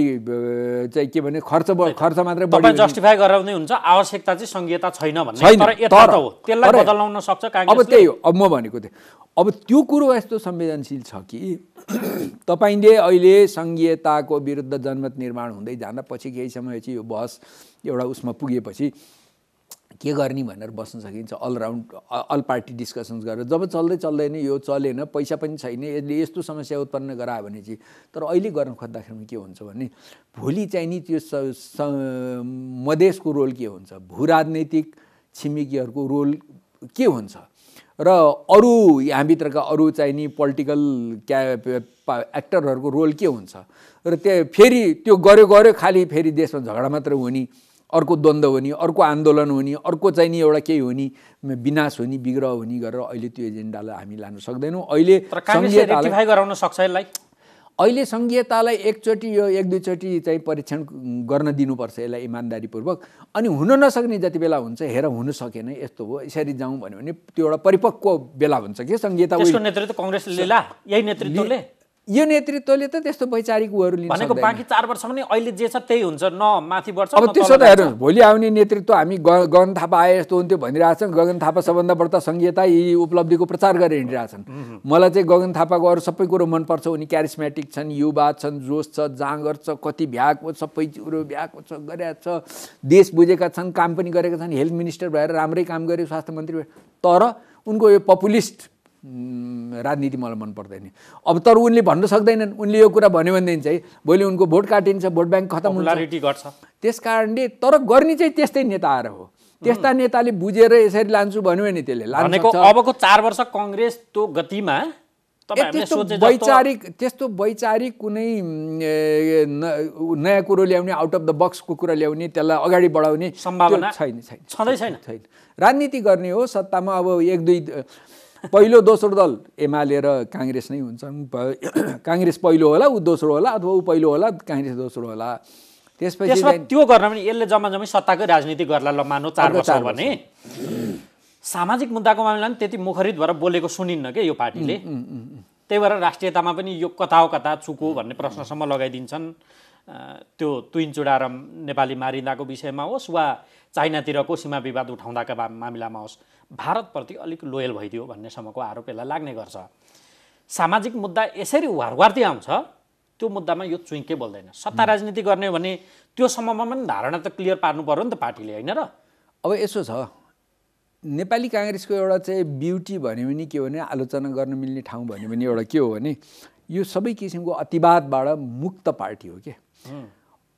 चाहिँ के भने खर्च खर्च मात्रै बढी जस्टिफाई गराउँदै हुन्छ आवश्यकता चाहिँ सङ्घीयता छैन भन्ने तर त्यसलाई बदलाउन सक्छ अब त्यही हो अब म भनेको थिएँ अब त्यो कुरो यस्तो संवेदनशील छ कि तपाईँले अहिले सङ्घीयताको विरुद्ध जनमत निर्माण हुँदै जाँदा पछि केही समय चाहिँ यो बहस एउटा उसमा पुगेपछि के गर्ने भनेर बस्न सकिन्छ अलराउन्ड अल पार्टी डिस्कसन्स गरेर जब चल्दै चल्दैन यो चलेन पैसा पनि छैन यसले यस्तो समस्या उत्पन्न गरायो भने चाहिँ तर अहिले गर्न खोज्दाखेरि के हुन्छ भने भोलि चाहिँ नि त्यो मधेसको रोल के हुन्छ भू राजनैतिक छिमेकीहरूको रोल के हुन्छ र अरू यहाँभित्रका अरू चाहिने पोलिटिकल क्या एक्टरहरूको रोल के हुन्छ र त्यहाँ फेरि त्यो गऱ्यो गऱ्यो खालि फेरि देशमा झगडा मात्र हुने अर्को द्वन्द्व हुने अर्को आन्दोलन हुने अर्को चाहिँ नि एउटा केही हो नि विनाश हुने हो हुने गरेर अहिले त्यो एजेन्डालाई हामी लान सक्दैनौँ अहिले गराउन सक्छ यसलाई अहिले सङ्घीयतालाई एकचोटि यो एक दुईचोटि चाहिँ परीक्षण गर्न दिनुपर्छ यसलाई इमान्दारीपूर्वक अनि हुन नसक्ने जति बेला हुन्छ हेर हुन सकेन यस्तो हो यसरी जाउँ भन्यो भने त्यो एउटा परिपक्व बेला हुन्छ कि सङ्घीयता नेतृत्व कङ्ग्रेसले यही नेतृत्वले यो नेतृत्वले त त्यस्तो वैचारिक उहरू लिन्छ भनेको बाँकी चार वर्षमा नै अहिले जे छ त्यही हुन्छ न माथि वर्ष अब त्यसो त हेर्नुहोस् भोलि आउने नेतृत्व हामी गगन थापा आए जस्तो हुन्थ्यो भनिरहेछन् गगन थापा सबभन्दा बढ्दा सङ्घीयता यी उपलब्धिको प्रचार गरेर हिँडिरहेछन् मलाई चाहिँ गगन थापाको अरू सबै कुरो मनपर्छ उनी क्यारिस्मेटिक छन् युवा छन् जोस छ जाँगर छ कति भ्याएको सबै कुरो भ्याएको छ गरेछ छ देश बुझेका छन् काम पनि गरेका छन् हेल्थ मिनिस्टर भएर राम्रै काम गरे स्वास्थ्य मन्त्री भएर तर उनको यो पपुलिस्ट राजनीति मलाई मन पर्दैन अब तर उनले भन्न सक्दैनन् उनले यो कुरा भन्यो भनेदेखि चाहिँ भोलि उनको भोट काटिन्छ भोट ब्याङ्क खतम हुन्छ त्यस कारणले तर गर्ने चाहिँ त्यस्तै नेताहरू हो त्यस्ता नेताले बुझेर यसरी लान्छु भन्यो भने त्यसले अबको चार वर्ष कङ्ग्रेस त्यो गतिमा त्यस्तो वैचारिक त्यस्तो वैचारिक कुनै नयाँ कुरो ल्याउने आउट अफ द बक्सको कुरा ल्याउने त्यसलाई अगाडि बढाउने सम्भावना छैन छैन छँदै छैन छैन राजनीति गर्ने हो सत्तामा अब एक दुई पहिलो दोस्रो दल एमाले र काङ्ग्रेस नै हुन्छ काङ्ग्रेस पहिलो होला ऊ दोस्रो होला अथवा ऊ पहिलो होला काङ्ग्रेस दोस्रो होला त्यसपछि त्यो गर्न पनि यसले जम्मा जम्मै सत्ताकै राजनीति गर्ला ल मानो चार चार भने सामाजिक मुद्दाको मामिला पनि त्यति मुखरित भएर बोलेको सुनिन्न के यो पार्टीले त्यही भएर राष्ट्रियतामा पनि यो कता हो कता चुको भन्ने प्रश्नसम्म लगाइदिन्छन् त्यो तुइन चुडारम नेपाली मारिँदाको विषयमा होस् वा चाइनातिरको सीमा विवाद उठाउँदाका मामिलामा होस् भारतप्रति अलिक लोयल भइदियो भन्नेसम्मको आरोप यसलाई लाग्ने गर्छ सामाजिक मुद्दा यसरी वारवार्ती आउँछ त्यो मुद्दामा यो चुइङकै बोल्दैन सत्ता राजनीति गर्ने हो भने त्योसम्ममा पनि धारणा त क्लियर पार्नु पऱ्यो नि त पार्टीले होइन र अब यसो छ नेपाली काङ्ग्रेसको एउटा चाहिँ ब्युटी भन्यो भने के हो भने आलोचना गर्न मिल्ने ठाउँ भन्यो भने एउटा के हो भने यो सबै किसिमको अतिवादबाट मुक्त पार्टी हो क्या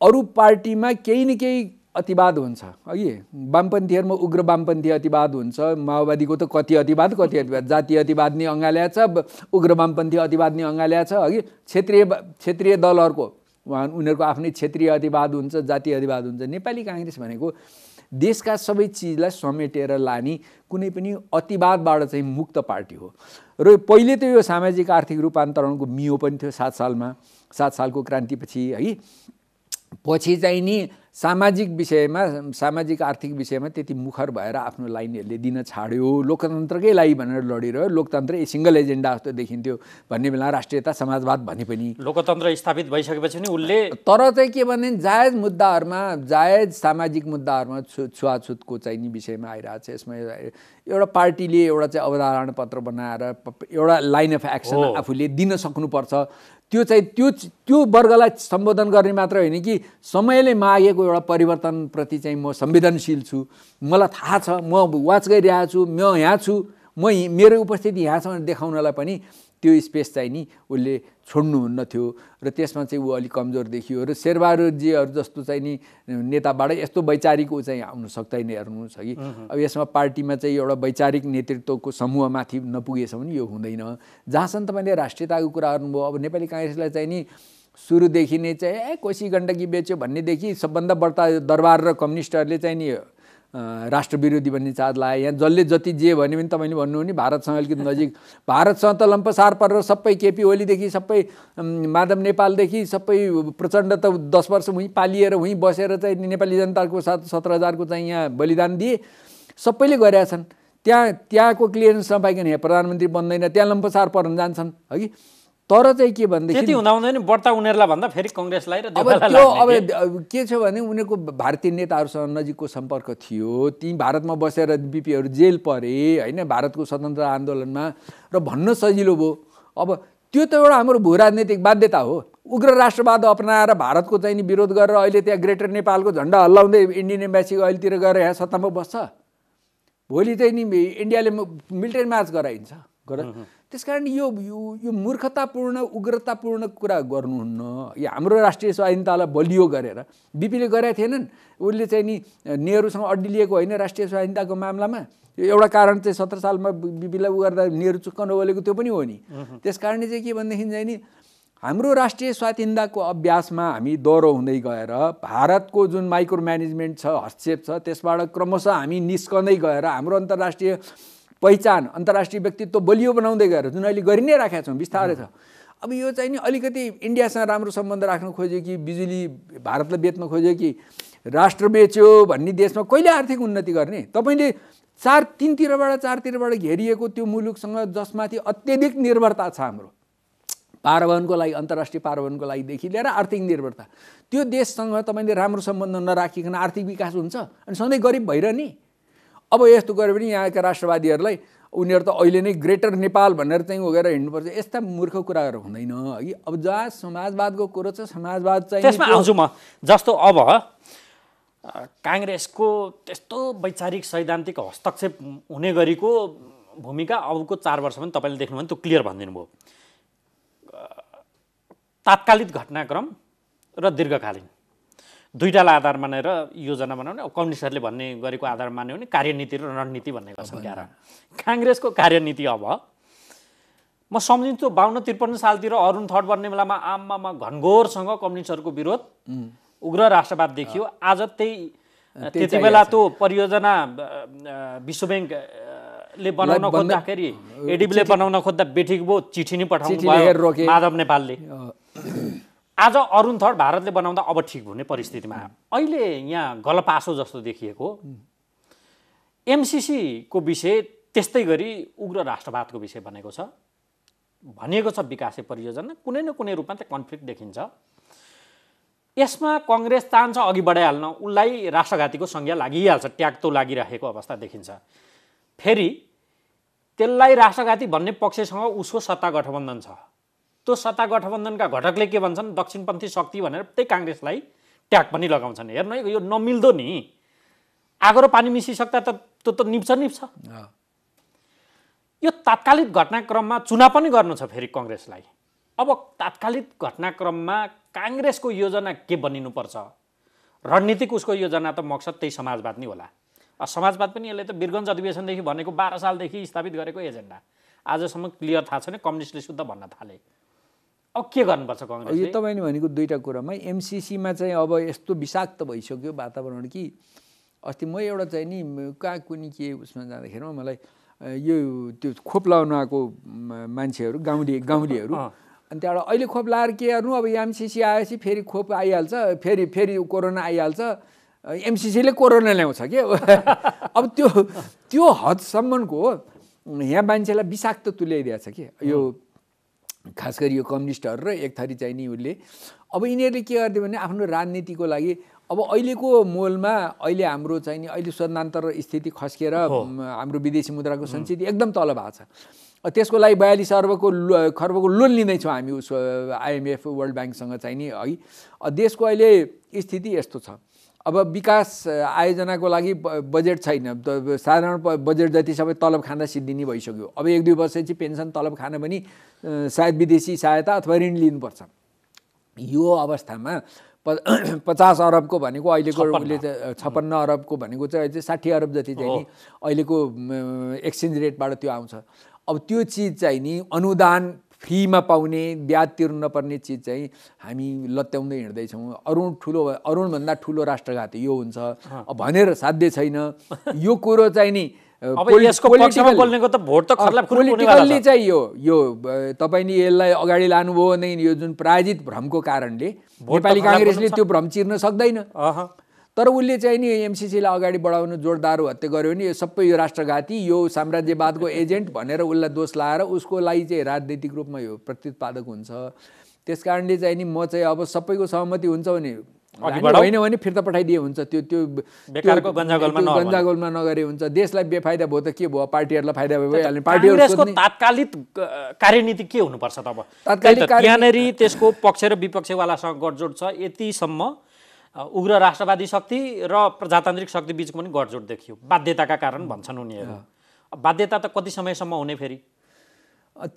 अरू पार्टीमा केही न केही अतिवाद हुन्छ अघि वामपन्थीहरूमा उग्र वामपन्थी अतिवाद हुन्छ माओवादीको त कति अतिवाद कति अतिवाद जातीय अतिवाद नै अँगाल्या छ उग्र वामपन्थी अतिवाद नै अँगाल्या छ अघि क्षेत्रीय क्षेत्रीय दलहरूको उहाँ उनीहरूको आफ्नै क्षेत्रीय अतिवाद हुन्छ जातीय अतिवाद हुन्छ नेपाली काङ्ग्रेस भनेको देशका सबै चिजलाई समेटेर लाने कुनै पनि अतिवादबाट चाहिँ मुक्त पार्टी हो र पहिले त यो सामाजिक आर्थिक रूपान्तरणको मियो पनि थियो सात सालमा सात सालको क्रान्तिपछि है पछि चाहिँ नि सामाजिक विषयमा सामाजिक आर्थिक विषयमा त्यति मुखर भएर आफ्नो लाइनहरूले दिन छाड्यो लोकतन्त्रकै लागि भनेर लडिरह्यो लोकतन्त्र ए सिङ्गल एजेन्डा जस्तो देखिन्थ्यो भन्ने बेला राष्ट्रियता समाजवाद भने पनि लोकतन्त्र स्थापित भइसकेपछि नि उसले तर चाहिँ के भने जायज मुद्दाहरूमा जायज सामाजिक मुद्दाहरूमा छु छुवाछुतको चाहिने विषयमा आइरहेको छ यसमा एउटा पार्टीले एउटा चाहिँ अवधारणा पत्र बनाएर एउटा लाइन अफ एक्सन आफूले दिन सक्नुपर्छ त्यो चाहिँ त्यो त्यो वर्गलाई सम्बोधन गर्ने मात्र होइन कि समयले मागेको एउटा परिवर्तनप्रति चाहिँ म संवेदनशील छु मलाई थाहा छ म वाच गरिरहेको छु म यहाँ छु म मेरो उपस्थिति यहाँ छ देखाउनलाई पनि त्यो स्पेस चाहिँ नि उसले छोड्नुहुन्न थियो र त्यसमा चाहिँ ऊ अलिक कमजोर देखियो र शेरबहादुरजीहरू जस्तो चाहिँ नि नेताबाट यस्तो वैचारिक ऊ चाहिँ आउनु सक्दैन हेर्नु छ कि अब यसमा पार्टीमा चाहिँ एउटा वैचारिक नेतृत्वको समूहमाथि नपुगेछ भने यो हुँदैन जहाँसम्म तपाईँले राष्ट्रियताको कुरा गर्नुभयो अब नेपाली काङ्ग्रेसलाई चाहिँ नि सुरुदेखि नै चाहिँ ए कोसी गण्डकी बेच्यो भन्नेदेखि सबभन्दा बढ्ता दरबार र कम्युनिस्टहरूले चाहिँ नि राष्ट्रविरोधी भन्ने चार्ज लाए यहाँ जसले जति जे भन्यो भने तपाईँले भन्नु नि भारतसँग अलिकति नजिक भारतसँग त लम्पसार परेर सबै केपी ओलीदेखि सबै माधव नेपालदेखि सबै प्रचण्ड त दस वर्ष हुँ पालिएर हुँ बसेर चाहिँ नेपाली जनताको साथ सत्र हजारको चाहिँ यहाँ बलिदान दिए सबैले गरेका छन् त्यहाँ त्यहाँको क्लियरेन्स नपाइकन यहाँ प्रधानमन्त्री बन्दैन त्यहाँ लम्पसार पर्न जान्छन् है तर चाहिँ के भनेदेखि बढ्ता उनीहरूलाई भन्दा फेरि कङ्ग्रेसलाई अब त्यो अब के छ भने उनीहरूको भारतीय नेताहरूसँग नजिकको सम्पर्क थियो ती भारतमा बसेर बिपीहरू जेल परे होइन भारतको स्वतन्त्र आन्दोलनमा र भन्न सजिलो भयो अब त्यो त एउटा हाम्रो भू राजनीतिक बाध्यता हो उग्र राष्ट्रवाद अप्नाएर भारतको चाहिँ नि विरोध गरेर अहिले त्यहाँ ग्रेटर नेपालको झन्डा हल्लाउँदै इन्डियन एम्बेसीको अहिलेतिर गएर यहाँ सत्तामा बस्छ भोलि चाहिँ नि इन्डियाले मिलिटेरी मार्च गराइन्छ गर त्यसकारण यो यो मूर्खतापूर्ण उग्रतापूर्ण कुरा गर्नुहुन्न यो हाम्रो राष्ट्रिय स्वाधीनतालाई बलियो गरेर बिपीले गरेका थिएनन् उसले चाहिँ नि नेहरूसँग लिएको होइन राष्ट्रिय स्वाधीनताको मामलामा एउटा कारण चाहिँ सत्र सालमा बिपीलाई उ गर्दा नेहरू चुक्क बोलेको त्यो पनि हो नि त्यस कारणले चाहिँ के भनेदेखि चाहिँ नि हाम्रो राष्ट्रिय स्वाधीनताको अभ्यासमा हामी दोहोरो हुँदै गएर भारतको जुन माइक्रो म्यानेजमेन्ट छ हस्तक्षेप छ त्यसबाट क्रमशः हामी निस्कँदै गएर हाम्रो अन्तर्राष्ट्रिय पहिचान अन्तर्राष्ट्रिय व्यक्तित्व बलियो बनाउँदै गएर जुन अहिले गरि नै राखेका छौँ बिस्तारै छ अब यो चाहिँ नि अलिकति इन्डियासँग राम्रो सम्बन्ध राख्न खोज्यो कि बिजुली भारतलाई बेच्न खोज्यो कि राष्ट्र बेच्यो भन्ने देशमा कहिले आर्थिक उन्नति गर्ने तपाईँले चार तिनतिरबाट चारतिरबाट घेरिएको त्यो मुलुकसँग जसमाथि अत्यधिक निर्भरता छ हाम्रो पारवहनको लागि अन्तर्राष्ट्रिय पारवहनको लागिदेखि लिएर आर्थिक निर्भरता त्यो देशसँग तपाईँले राम्रो सम्बन्ध नराखिकन आर्थिक विकास हुन्छ अनि सधैँ गरिब भइरहने अब यस्तो गऱ्यो भने यहाँका राष्ट्रवादीहरूलाई उनीहरू त अहिले नै ग्रेटर नेपाल भनेर चाहिँ गएर हिँड्नुपर्छ यस्ता मूर्ख कुराहरू हुँदैन है अब जहाँ समाजवादको कुरो छ समाजवाद चाहिँ त्यसमा आउँछु म जस्तो अब काङ्ग्रेसको त्यस्तो वैचारिक सैद्धान्तिक हस्तक्षेप हुने गरेको भूमिका अबको चार वर्षमा तपाईँले देख्नुभयो भने त्यो क्लियर भनिदिनु भयो तात्कालिक घटनाक्रम र दीर्घकालीन दुईवटालाई आधार मानेर योजना बनाउने कम्युनिस्टहरूले भन्ने गरेको आधार मान्यो भने कार्यनीति र रणनीति भन्ने गर्छन् क्यारा काङ्ग्रेसको कार्यनीति अब म सम्झिन्छु बाहन्न त्रिपन्न सालतिर अरुण थर्ड बन्ने बेलामा आम्मामा घनघोरसँग कम्युनिस्टहरूको विरोध उग्र राष्ट्रवाद देखियो आज त्यही त्यति बेला त्यो परियोजना विश्व ब्याङ्क ले बनाउन खोज्दाखेरि एडिबीले बनाउन खोज्दा बेठीको चिठी नै पठाउनु माधव नेपालले आज अरुण थर भारतले बनाउँदा अब ठिक हुने परिस्थितिमा अहिले यहाँ गलपासो जस्तो देखिएको एमसिसीको विषय त्यस्तै गरी उग्र राष्ट्रवादको विषय बनेको छ भनिएको छ विकासे परियोजना कुनै न कुनै रूपमा त्यो कन्फ्लिक्ट देखिन्छ यसमा कङ्ग्रेस चाहन्छ अघि बढाइहाल्न उसलाई राष्ट्रघातीको संज्ञा लागिहाल्छ ट्याक्तो लागिराखेको अवस्था देखिन्छ फेरि त्यसलाई राष्ट्रघाती भन्ने पक्षसँग उसको सत्ता गठबन्धन छ त्यो सत्ता गठबन्धनका घटकले के भन्छन् दक्षिणपन्थी शक्ति भनेर त्यही काङ्ग्रेसलाई ट्याग पनि लगाउँछन् हेर्नु है यो नमिल्दो नि आगो र पानी मिसिसक्दा त त्यो त निप्छ निप्छ यो तात्कालिक घटनाक्रममा चुनाव पनि गर्नु छ फेरि कङ्ग्रेसलाई अब तात्कालिक घटनाक्रममा काङ्ग्रेसको योजना के बनिनुपर्छ रणनीतिक उसको योजना त मकसद त्यही समाजवाद नै होला समाजवाद पनि यसले त बिरगन्ज अधिवेशनदेखि भनेको बाह्र सालदेखि स्थापित गरेको एजेन्डा आजसम्म क्लियर थाहा छैन कम्युनिस्टले शुद्ध भन्न थाले अब के गर्नुपर्छ कङ्ग्रेस यो तपाईँले भनेको दुईवटा कुरामा एमसिसीमा चाहिँ अब यस्तो विषाक्त भइसक्यो वातावरण कि अस्ति म एउटा चाहिँ नि कहाँ कुनै के उसमा जाँदाखेरिमा मलाई यो त्यो खोप लगाउन आएको मान्छेहरू गाउँले गाउँलेहरू अनि त्यहाँबाट अहिले खोप लाएर के गर्नु अब एमसिसी आएपछि फेरि खोप आइहाल्छ फेरि फेरि कोरोना आइहाल्छ एमसिसीले कोरोना ल्याउँछ के अब त्यो त्यो हदसम्मको यहाँ मान्छेलाई विषाक्त तुल्याइदिएछ कि यो खास गरी यो कम्युनिस्टहरू र एक थरी चाहिँ नि उसले अब यिनीहरूले के गर्थ्यो भने आफ्नो राजनीतिको लागि अब अहिलेको मोलमा अहिले हाम्रो चाहिँ नि अहिले स्वतन्त्र स्थिति खस्किएर हाम्रो विदेशी मुद्राको संस्कृति एकदम तल भएको छ त्यसको लागि बयालिस अर्बको खर्बको लोन लिँदैछौँ हामी उस आइएमएफ वर्ल्ड ब्याङ्कसँग चाहिँ नि है देशको अहिले स्थिति यस्तो छ अब विकास आयोजनाको लागि बजेट छैन साधारण बजेट जति सबै तलब खाँदा सिद्धिनी भइसक्यो अब एक दुई चाहिँ पेन्सन तलब खान पनि सायद विदेशी सहायता अथवा ऋण लिनुपर्छ यो अवस्थामा प पचास अरबको भनेको अहिलेको उसले छप्पन्न अरबको भनेको चाहिँ अहिले साठी अरब जति चाहिँ नि अहिलेको एक्सचेन्ज रेटबाट त्यो आउँछ अब त्यो चिज चाहिँ नि अनुदान फ्रीमा पाउने ब्याज तिर्नु नपर्ने चिज चाहिँ हामी लत्याउँदै हिँड्दैछौँ अरुण ठुलो अरूणभन्दा ठुलो राष्ट्रघात यो हुन्छ भनेर साध्य छैन यो कुरो चाहिँ नि पोलिटिकल्ली चाहिँ यो यो तपाईँले यसलाई अगाडि लानुभयो भने यो जुन पराजित भ्रमको कारणले नेपाली काङ्ग्रेसले त्यो भ्रम चिर्न सक्दैन तर उसले चाहिँ नि एमसिसीलाई अगाडि बढाउनु जोरदार हत्या गर्यो भने यो सबै यो राष्ट्रघाती यो साम्राज्यवादको एजेन्ट भनेर उसलाई दोष लाएर उसको लागि चाहिँ राजनीतिक रूपमा यो प्रत्युत्पादक हुन्छ त्यस कारणले चाहिँ नि म चाहिँ अब सबैको सहमति हुन्छ भने होइन भने फिर्ता पठाइदिए हुन्छ त्यो त्यो गन्जागोलमा नगरे हुन्छ देशलाई बेफाइदा भयो त के भयो पार्टीहरूलाई फाइदा भयो पार्टीहरूको तात्कालिक कार्यनीति के हुनुपर्छ तब तात्कालिक यहाँनिर त्यसको पक्ष र विपक्षवालासँग गठजोड छ यतिसम्म उग्र राष्ट्रवादी शक्ति र प्रजातान्त्रिक शक्ति बिचको पनि गठजोड देखियो बाध्यताका कारण भन्छन् उनीहरू बाध्यता त कति समयसम्म हुने फेरि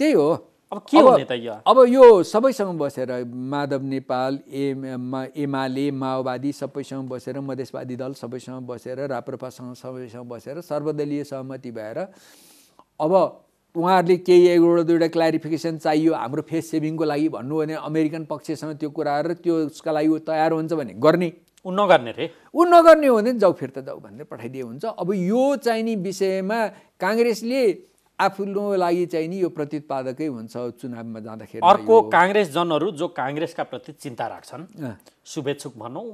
त्यही हो अब के हुने त यो अब यो सबैसँग बसेर माधव नेपाल एमा एमाले माओवादी सबैसँग बसेर मधेसवादी दल सबैसँग बसेर राप्रपासँग सबैसँग बसेर सर्वदलीय सहमति भएर अब उहाँहरूले केही एउटा दुईवटा क्ल्यारिफिकेसन चाहियो हाम्रो फेस सेभिङको लागि भन्नु भने अमेरिकन पक्षसँग त्यो कुरा कुराहरू त्यसका लागि तयार हुन्छ भने गर्ने ऊ नगर्ने रे ऊ नगर्ने हो भने जाउ फिर्ता जाऊ भनेर पठाइदिए हुन्छ अब यो चाहिने विषयमा काङ्ग्रेसले आफ्नो लागि चाहिँ नि यो प्रतिपादकै हुन्छ चुनावमा जाँदाखेरि अर्को जनहरू जो काङ्ग्रेसका प्रति चिन्ता राख्छन् शुभेच्छुक भनौँ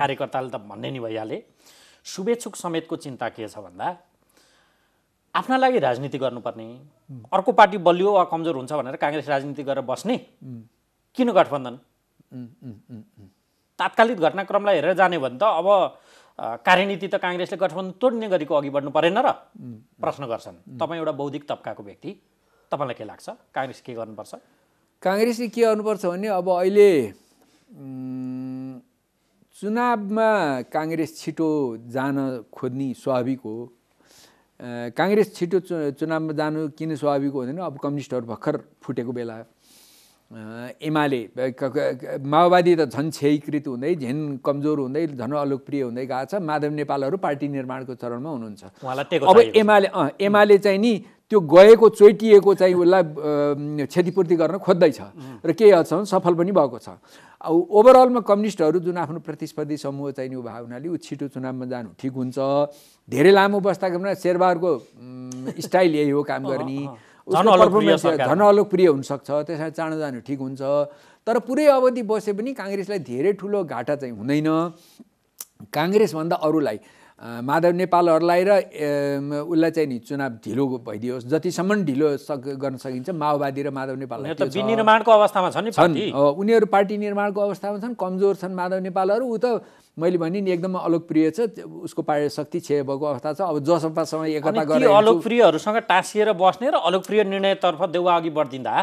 कार्यकर्ताले त भन्ने नि भइहाले शुभेच्छुक समेतको चिन्ता के छ भन्दा आफ्ना लागि राजनीति गर्नुपर्ने अर्को पार्टी बलियो वा कमजोर हुन्छ भनेर काङ्ग्रेस राजनीति गरेर बस्ने किन गठबन्धन तात्कालिक घटनाक्रमलाई हेरेर जाने भने त अब कार्यनीति त काङ्ग्रेसले गठबन्धन तोड्ने गरेको अघि बढ्नु परेन र प्रश्न गर्छन् तपाईँ एउटा बौद्धिक तबकाको व्यक्ति तपाईँलाई के लाग्छ काङ्ग्रेस के गर्नुपर्छ काङ्ग्रेसले के गर्नुपर्छ भने अब अहिले चुनावमा काङ्ग्रेस छिटो जान खोज्ने स्वाभाविक हो काङ्ग्रेस छिटो चुनावमा जानु किन स्वाभाविक हो भने अब कम्युनिस्टहरू भर्खर फुटेको बेला एमाले माओवादी त झन् क्षयीकृत हुँदै झन् कमजोर हुँदै झन् अलोकप्रिय हुँदै गएको छ माधव नेपालहरू पार्टी निर्माणको चरणमा हुनुहुन्छ अब एमाले एमाले चाहिँ नि त्यो गएको चोइटिएको चाहिँ उसलाई क्षतिपूर्ति गर्न खोज्दैछ र केही हदसम्म सफल पनि भएको छ अब ओभरअलमा कम्युनिस्टहरू जुन आफ्नो प्रतिस्पर्धी समूह चाहिने भएको हुनाले ऊ छिटो चुनावमा जानु ठिक हुन्छ धेरै लामो बस्दाको शेरबारको स्टाइल यही हो काम गर्ने झन अलोकप्रिय हुनसक्छ त्यसमा चाँडो जानु ठिक हुन्छ तर पुरै अवधि बसे पनि काङ्ग्रेसलाई धेरै ठुलो घाटा चाहिँ हुँदैन काङ्ग्रेसभन्दा अरूलाई माधव नेपालहरूलाई र उसलाई चाहिँ नि चुनाव ढिलो भइदियोस् जतिसम्म ढिलो सक गर्न सकिन्छ माओवादी र माधव नेपाललाई निर्माणको अवस्थामा छन् उनीहरू पार्टी निर्माणको अवस्थामा छन् कमजोर छन् माधव नेपालहरू ऊ त मैले भने नि एकदमै अलोकप्रिय छ उसको पार्टी शक्ति क्षय भएको अवस्था छ अब जसपासँग एकता गरेर अलोकप्रियहरूसँग टाँसिएर बस्ने र अलोकप्रिय निर्णयतर्फ देउवा अघि बढिदिँदा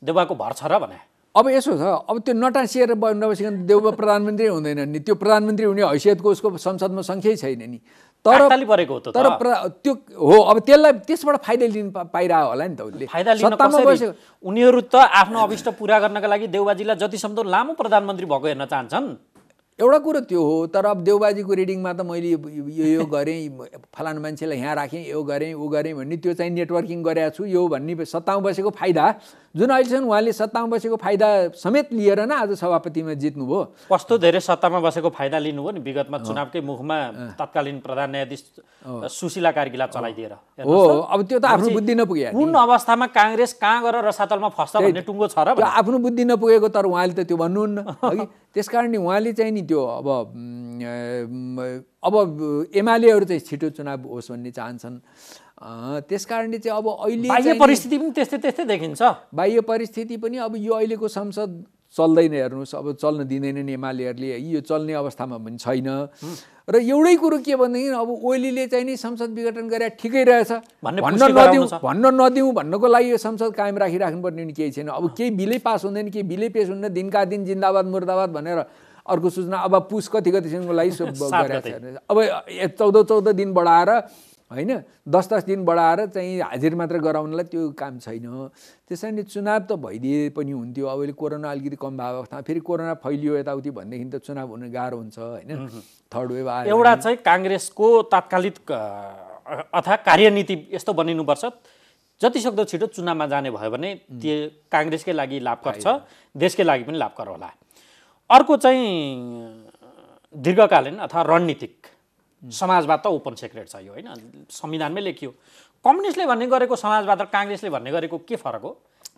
देउवाको भर छ र भने अब यसो छ अब त्यो नटाँसिएर नबसिकन देउवा प्रधानमन्त्री हुँदैन नि त्यो प्रधानमन्त्री हुने हैसियतको उसको संसदमा सङ्ख्यै छैन नि तर परेको हो तर त्यो हो अब त्यसलाई त्यसबाट फाइदा लिनु पाइरहेको होला नि त उसले उनीहरू त आफ्नो अभिष्ट पुरा गर्नका लागि देउबाजीलाई जतिसम्म लामो प्रधानमन्त्री भएको हेर्न चाहन्छन् एउटा कुरो त्यो हो तर अब देवबाजीको रिडिङमा त मैले यो यो गरेँ फलान मान्छेलाई यहाँ राखेँ यो गरेँ ऊ गरेँ भन्ने त्यो चाहिँ नेटवर्किङ गरेको छु यो भन्ने सत्तामा बसेको फाइदा जुन अहिलेसम्म उहाँले सत्तामा बसेको फाइदा समेत लिएर नै आज सभापतिमा जित्नुभयो कस्तो धेरै सत्तामा बसेको फाइदा लिनुभयो नि विगतमा चुनावकै मुखमा तत्कालीन प्रधान न्यायाधीश सुशीला कार्गीलाई चलाइदिएर हो अब त्यो त आफ्नो बुद्धि नपुगे कुन अवस्थामा काङ्ग्रेस कहाँ गएर रसातलमा फस्छ भन्ने टुङ्गो छ र आफ्नो बुद्धि नपुगेको तर उहाँले त त्यो भन्नुहुन्न त्यस कारणले उहाँले चाहिँ नि त्यो अब अब एमालेहरू चाहिँ छिटो चुनाव होस् भन्ने चाहन्छन् त्यस कारणले चाहिँ अब अहिले बाह्य परिस्थिति पनि त्यस्तै त्यस्तै देखिन्छ बाह्य परिस्थिति पनि अब यो अहिलेको संसद चल्दैन हेर्नुहोस् अब चल्न दिँदैन नि एमालेहरूले यो चल्ने अवस्थामा पनि छैन र एउटै कुरो के भनेदेखि अब ओलीले चाहिँ नि संसद विघटन गरेर ठिकै रहेछ भन्न नदिउँ भन्न नदिउँ भन्नको लागि यो संसद कायम राखिराख्नुपर्ने नि केही छैन अब केही बिलै पास हुँदैन केही बिलै पेस हुँदैन दिनका दिन जिन्दाबाद मुर्दाबाद भनेर अर्को सूचना अब पुस कति कतिसम्मको लागि गरेको छ अब चौध चौध दिन बढाएर होइन दस दस दिन बढाएर चाहिँ हाजिर मात्र गराउनलाई त्यो काम छैन त्यसरी नै चुनाव त भइदिए पनि हुन्थ्यो अब अहिले कोरोना अलिकति कम भएको अवस्थामा फेरि कोरोना फैलियो यताउति भनेदेखि त चुनाव हुन गाह्रो हुन्छ होइन थर्ड वेभ आयो एउटा चाहिँ काङ्ग्रेसको तात्कालिक अथवा कार्यनीति यस्तो बनिनुपर्छ जतिसक्दो छिटो चुनावमा जाने भयो भने त्यो काङ्ग्रेसकै लागि लाभकर छ देशकै लागि पनि लाभकर होला अर्को चाहिँ दीर्घकालीन अथवा रणनीतिक समाजवाद त ओपन सेक्रेट छ यो होइन संविधानमै लेखियो कम्युनिस्टले भन्ने गरेको समाजवाद र काङ्ग्रेसले भन्ने गरेको के फरक हो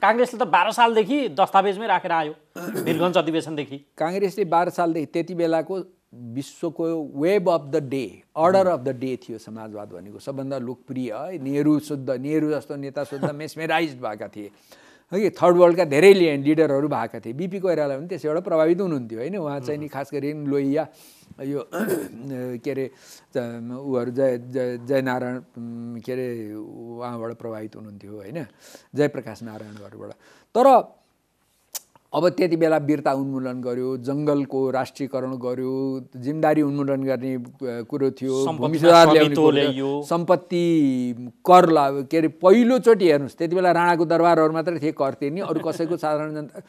काङ्ग्रेसले त बाह्र सालदेखि दस्तावेजमै राखेर आयो वीरगञ्ज अधिवेशनदेखि काङ्ग्रेसले बाह्र सालदेखि त्यति बेलाको विश्वको वेब of the day order of the day थियो समाजवाद भनेको सबभन्दा लोकप्रिय है नेहरू शुद्ध नेहरू जस्तो नेता शुद्ध मेसमेराइज भएका थिए है थर्ड वर्ल्डका धेरै लिडरहरू भएका थिए बिपी कोइराला पनि त्यसैबाट प्रभावित हुनुहुन्थ्यो होइन उहाँ चाहिँ नि खास गरी लोहिया यो के अरे उहरू जय जय जयनारायण के अरे उहाँबाट प्रभावित हुनुहुन्थ्यो होइन जयप्रकाश नारायणहरूबाट तर अब त्यति बेला वीरता उन्मूलन गर्यो जङ्गलको राष्ट्रियकरण गर्यो जिम्मेदारी उन्मूलन गर्ने कुरो थियो सम्पत्ति कर ला के अरे पहिलोचोटि हेर्नुहोस् त्यति बेला राणाको दरबारहरू मात्रै थिए कर थिए नि अरू कसैको साधारण जनता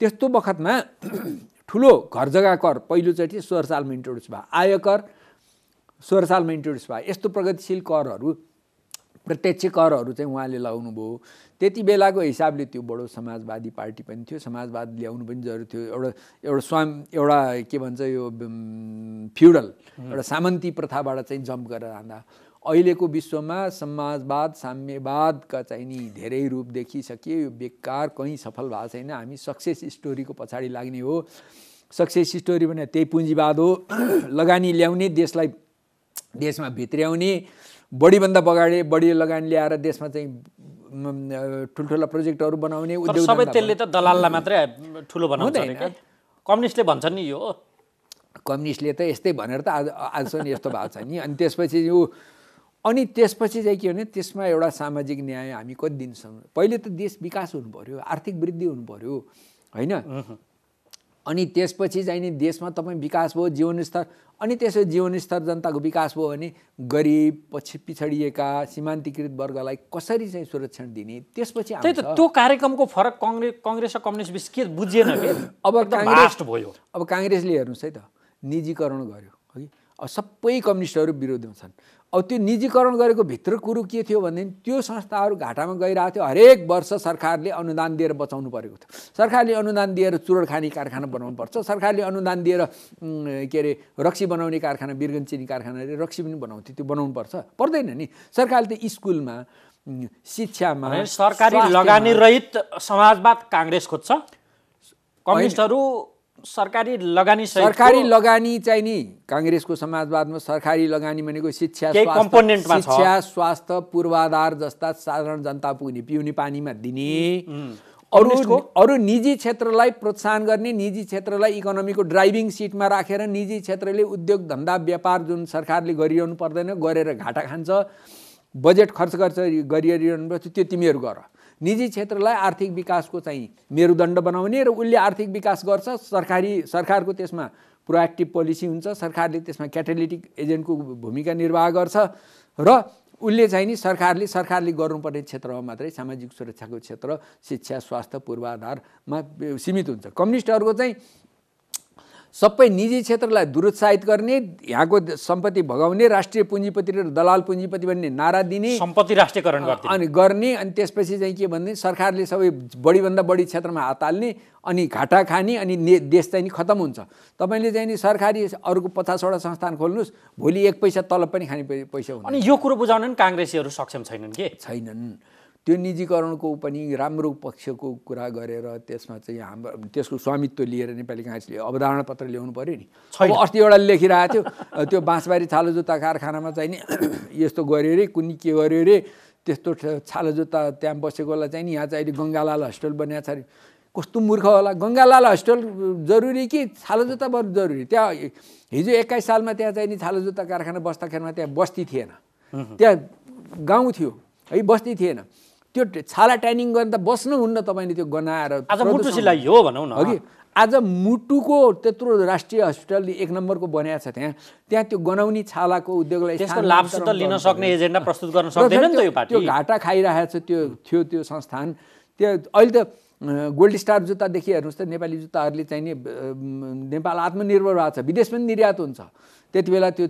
त्यस्तो बखतमा ठुलो घर जग्गा कर पहिलोचोटि स्वर सालमा इन्ट्रोड्युस भयो आयकर स्वर सालमा इन्ट्रोड्युस भयो यस्तो प्रगतिशील करहरू प्रत्यक्ष करहरू चाहिँ उहाँले लगाउनुभयो त्यति बेलाको हिसाबले त्यो बडो समाजवादी पार्टी पनि थियो समाजवाद ल्याउनु पनि जरुरी थियो एउटा एउटा स्वाम एउटा के भन्छ यो फ्युडल एउटा सामन्ती प्रथाबाट चाहिँ जम्प गरेर आउँदा अहिलेको विश्वमा समाजवाद साम्यवादका चाहिँ नि धेरै रूप देखिसके यो बेकार कहीँ सफल भएको छैन हामी सक्सेस स्टोरीको पछाडि लाग्ने हो सक्सेस स्टोरी भने त्यही पुँजीवाद हो लगानी ल्याउने देशलाई देशमा भित्र्याउने बढीभन्दा बगाडे बढी लगानी ल्याएर देशमा चाहिँ ठुल्ठुला प्रोजेक्टहरू बनाउने उद्योग सबै त्यसले त दलाललाई मात्रै ठुलो बनाउँदैन कम्युनिस्टले भन्छन् नि यो कम्युनिस्टले त यस्तै भनेर त आज आजसम्म यस्तो भएको छ नि अनि त्यसपछि ऊ अनि त्यसपछि चाहिँ के भने त्यसमा एउटा सामाजिक न्याय हामी कति दिनसम्म पहिले त देश विकास हुनु पऱ्यो आर्थिक वृद्धि हुनु पऱ्यो होइन अनि त्यसपछि चाहिँ नि देशमा तपाईँ विकास भयो जीवनस्तर अनि त्यसो जीवनस्तर जनताको विकास भयो भने गरिब पछि पिछडिएका सीमान्तीकृत वर्गलाई कसरी चाहिँ सुरक्षण दिने त्यसपछि त्यही त त्यो कार्यक्रमको फरक कङ्ग्रेस कङ्ग्रेस र कम्युनिस्ट बिच के बुझिएन अब काङ्ग्रेस भयो अब काङ्ग्रेसले हेर्नुहोस् है त निजीकरण गर्यो अब सबै कम्युनिस्टहरू विरोधमा छन् अब त्यो निजीकरण गरेको भित्र कुरो के थियो भनेदेखि त्यो संस्थाहरू घाटामा गइरहेको थियो हरेक वर्ष सरकारले अनुदान दिएर बचाउनु परेको थियो सरकारले अनुदान दिएर चुरड खाने कारखाना बनाउनु पर्छ सरकारले अनुदान दिएर के अरे रक्सी बनाउने कारखाना बिर्गन चिनी कारखानाले रक्सी पनि बनाउँथ्यो त्यो बनाउनु पर्छ पर्दैन नि सरकारले त स्कुलमा शिक्षामा सरकारी लगानी रहित समाजवाद काङ्ग्रेस खोज्छ कम्युनिस्टहरू सरकारी लगानी सरकारी लगानी चाहिँ नि काङ्ग्रेसको समाजवादमा सरकारी लगानी भनेको शिक्षा शिक्षा स्वास्थ्य पूर्वाधार जस्ता साधारण जनता पुग्ने पिउने पानीमा दिने अरू अरू निजी क्षेत्रलाई प्रोत्साहन गर्ने निजी क्षेत्रलाई इकोनोमीको ड्राइभिङ सिटमा राखेर निजी क्षेत्रले उद्योग धन्दा व्यापार जुन सरकारले गरिरहनु पर्दैन गरेर घाटा खान्छ बजेट खर्च गर्छ गरिरहनु पर्छ त्यो तिमीहरू गर निजी क्षेत्रलाई आर्थिक विकासको चाहिँ मेरुदण्ड बनाउने र उसले आर्थिक विकास गर्छ सरकारी सरकारको त्यसमा प्रोएक्टिभ पोलिसी हुन्छ सरकारले त्यसमा क्याटालिटिक एजेन्टको भूमिका निर्वाह गर्छ र उसले चाहिँ नि सरकारले सरकारले गर्नुपर्ने क्षेत्रमा मात्रै सामाजिक सुरक्षाको क्षेत्र शिक्षा स्वास्थ्य पूर्वाधारमा सीमित हुन्छ कम्युनिस्टहरूको चाहिँ सबै निजी क्षेत्रलाई दुरुत्साहित गर्ने यहाँको सम्पत्ति भगाउने राष्ट्रिय पुँजीपति र दलाल पुँजीपति भन्ने नारा दिने सम्पत्ति राष्ट्रियकरण गर्ने अनि गर्ने अनि त्यसपछि चाहिँ के भन्ने सरकारले सबै बढीभन्दा बढी क्षेत्रमा हात हाल्ने अनि घाटा खाने अनि देश चाहिँ नि खत्तम हुन्छ तपाईँले चाहिँ नि सरकारी अरूको पचासवटा संस्थान खोल्नुहोस् भोलि एक पैसा तलब पनि खाने पैसा हुन्छ अनि यो कुरो बुझाउन काङ्ग्रेसीहरू सक्षम छैनन् के छैनन् त्यो निजीकरणको पनि राम्रो पक्षको कुरा गरेर त्यसमा चाहिँ हाम्रो त्यसको स्वामित्व लिएर नेपाली काङ्ग्रेसले अवधारणा पत्र ल्याउनु पऱ्यो नि छैन अस्ति एउटा लेखिरहेको थियो त्यो बाँसबारी छालो जुत्ता कारखानामा चाहिँ नि यस्तो गऱ्यो अरे कुनै के गर्यो अरे त्यस्तो छालो जुत्ता त्यहाँ बसेकोलाई चाहिँ नि यहाँ चाहिँ अहिले गङ्गालाल हस्टेल बनाएको छ अरे कस्तो मूर्ख होला गङ्गालाल हस्टेल जरुरी कि छालो जुत्ता बरु जरुरी त्यहाँ हिजो एक्काइस सालमा त्यहाँ चाहिँ नि छालो जुत्ता कारखाना बस्दाखेरिमा त्यहाँ बस्ती थिएन त्यहाँ गाउँ थियो है बस्ती थिएन त्यो छाला ट्यानिङ गरेर त बस्नुहुन्न तपाईँले त्यो गनाएर हो भनौँ न कि आज मुटुको त्यत्रो राष्ट्रिय हस्पिटलले एक नम्बरको बनाएको छ त्यहाँ त्यहाँ त्यो गनाउने छालाको उद्योगलाई लिन सक्ने एजेन्डा प्रस्तुत गर्न सक्दैन त्यो घाटा खाइरहेको छ त्यो थियो त्यो संस्थान त्यो अहिले त गोल्ड स्टार जुत्ता हेर्नुहोस् त नेपाली जुत्ताहरूले चाहिँ नि नेपाल आत्मनिर्भर भएको छ विदेश पनि निर्यात हुन्छ त्यति बेला त्यो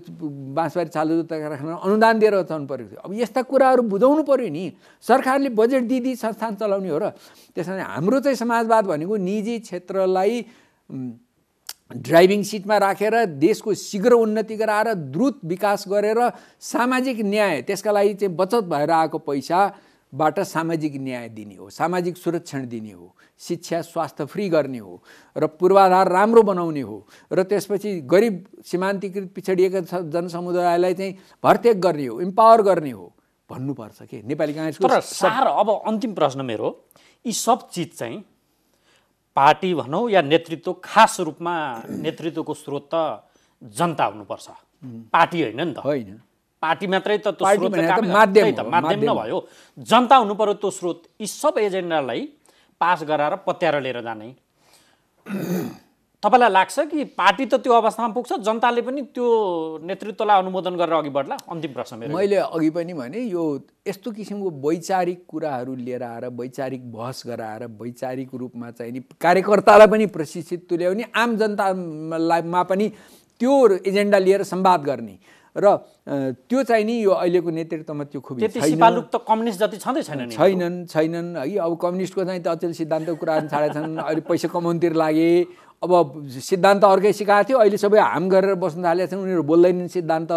बाँसबारी चालु जुत्ता राख्न अनुदान दिएर चलाउनु परेको थियो अब यस्ता कुराहरू बुझाउनु पऱ्यो नि सरकारले बजेट दिदी संस्थान चलाउने हो र कारण हाम्रो चाहिँ समाजवाद भनेको निजी क्षेत्रलाई ड्राइभिङ सिटमा राखेर देशको शीघ्र उन्नति गराएर द्रुत विकास गरेर सामाजिक न्याय त्यसका लागि चाहिँ बचत भएर आएको पैसा बाट सामाजिक न्याय दिने हो सामाजिक सुरक्षण दिने हो शिक्षा स्वास्थ्य फ्री गर्ने हो र पूर्वाधार राम्रो बनाउने हो र त्यसपछि गरिब सीमान्तीकृत पिछडिएका जनसमुदायलाई चाहिँ भर्तेक गर्ने हो इम्पावर गर्ने हो भन्नुपर्छ के नेपाली काङ्ग्रेसको तर सार अब अन्तिम प्रश्न मेरो यी सब चिज चाहिँ पार्टी भनौँ या नेतृत्व खास रूपमा नेतृत्वको स्रोत त जनता हुनुपर्छ पार्टी होइन नि त होइन पार्टी मात्रै त माध्यम माध्यम नभयो जनता हुनु पर्यो त्यो स्रोत यी सब एजेन्डालाई पास गराएर पत्याएर लिएर जाने तपाईँलाई लाग्छ कि पार्टी त त्यो अवस्थामा पुग्छ जनताले पनि त्यो नेतृत्वलाई अनुमोदन गरेर अघि बढ्ला अन्तिम प्रश्न मैले अघि पनि भने यो यस्तो किसिमको वैचारिक कुराहरू लिएर आएर वैचारिक बहस गराएर वैचारिक रूपमा चाहिँ नि कार्यकर्तालाई पनि प्रशिक्षित तुल्याउने आम जनतामा पनि त्यो एजेन्डा लिएर सम्वाद गर्ने र त्यो चाहिँ नि यो अहिलेको नेतृत्वमा त्यो खुबी त कम्युनिस्ट जति छँदै छैन छैनन् छैनन् है अब कम्युनिस्टको चाहिँ त अचेल सिद्धान्तको कुराहरू छन् अहिले पैसा कमाउनुतिर लागे अब सिद्धान्त अर्कै सिकाएको थियो अहिले सबै हाम गरेर बस्नु थालेका छन् उनीहरू बोल्दैनन् सिद्धान्त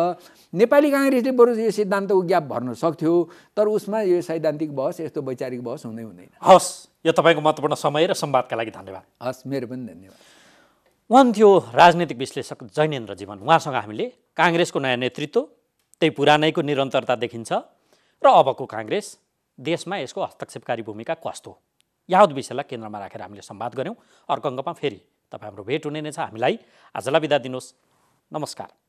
नेपाली काङ्ग्रेसले बरु यो सिद्धान्तको ज्ञाप भर्न सक्थ्यो तर उसमा यो सैद्धान्तिक बहस यस्तो वैचारिक बहस हुँदै हुँदैन हस् यो तपाईँको महत्त्वपूर्ण समय र संवादका लागि धन्यवाद हस् मेरो पनि धन्यवाद हुनुहुन्थ्यो राजनीतिक विश्लेषक जैनेन्द्र जीवन उहाँसँग हामीले काङ्ग्रेसको नयाँ नेतृत्व त्यही पुरानैको निरन्तरता देखिन्छ र अबको काङ्ग्रेस देशमा यसको हस्तक्षेपकारी भूमिका कस्तो यावत विषयलाई केन्द्रमा राखेर हामीले सम्वाद गऱ्यौँ अर्को अङ्गमा फेरि तपाईँ हाम्रो भेट हुने नै छ हामीलाई आजलाई बिदा दिनुहोस् नमस्कार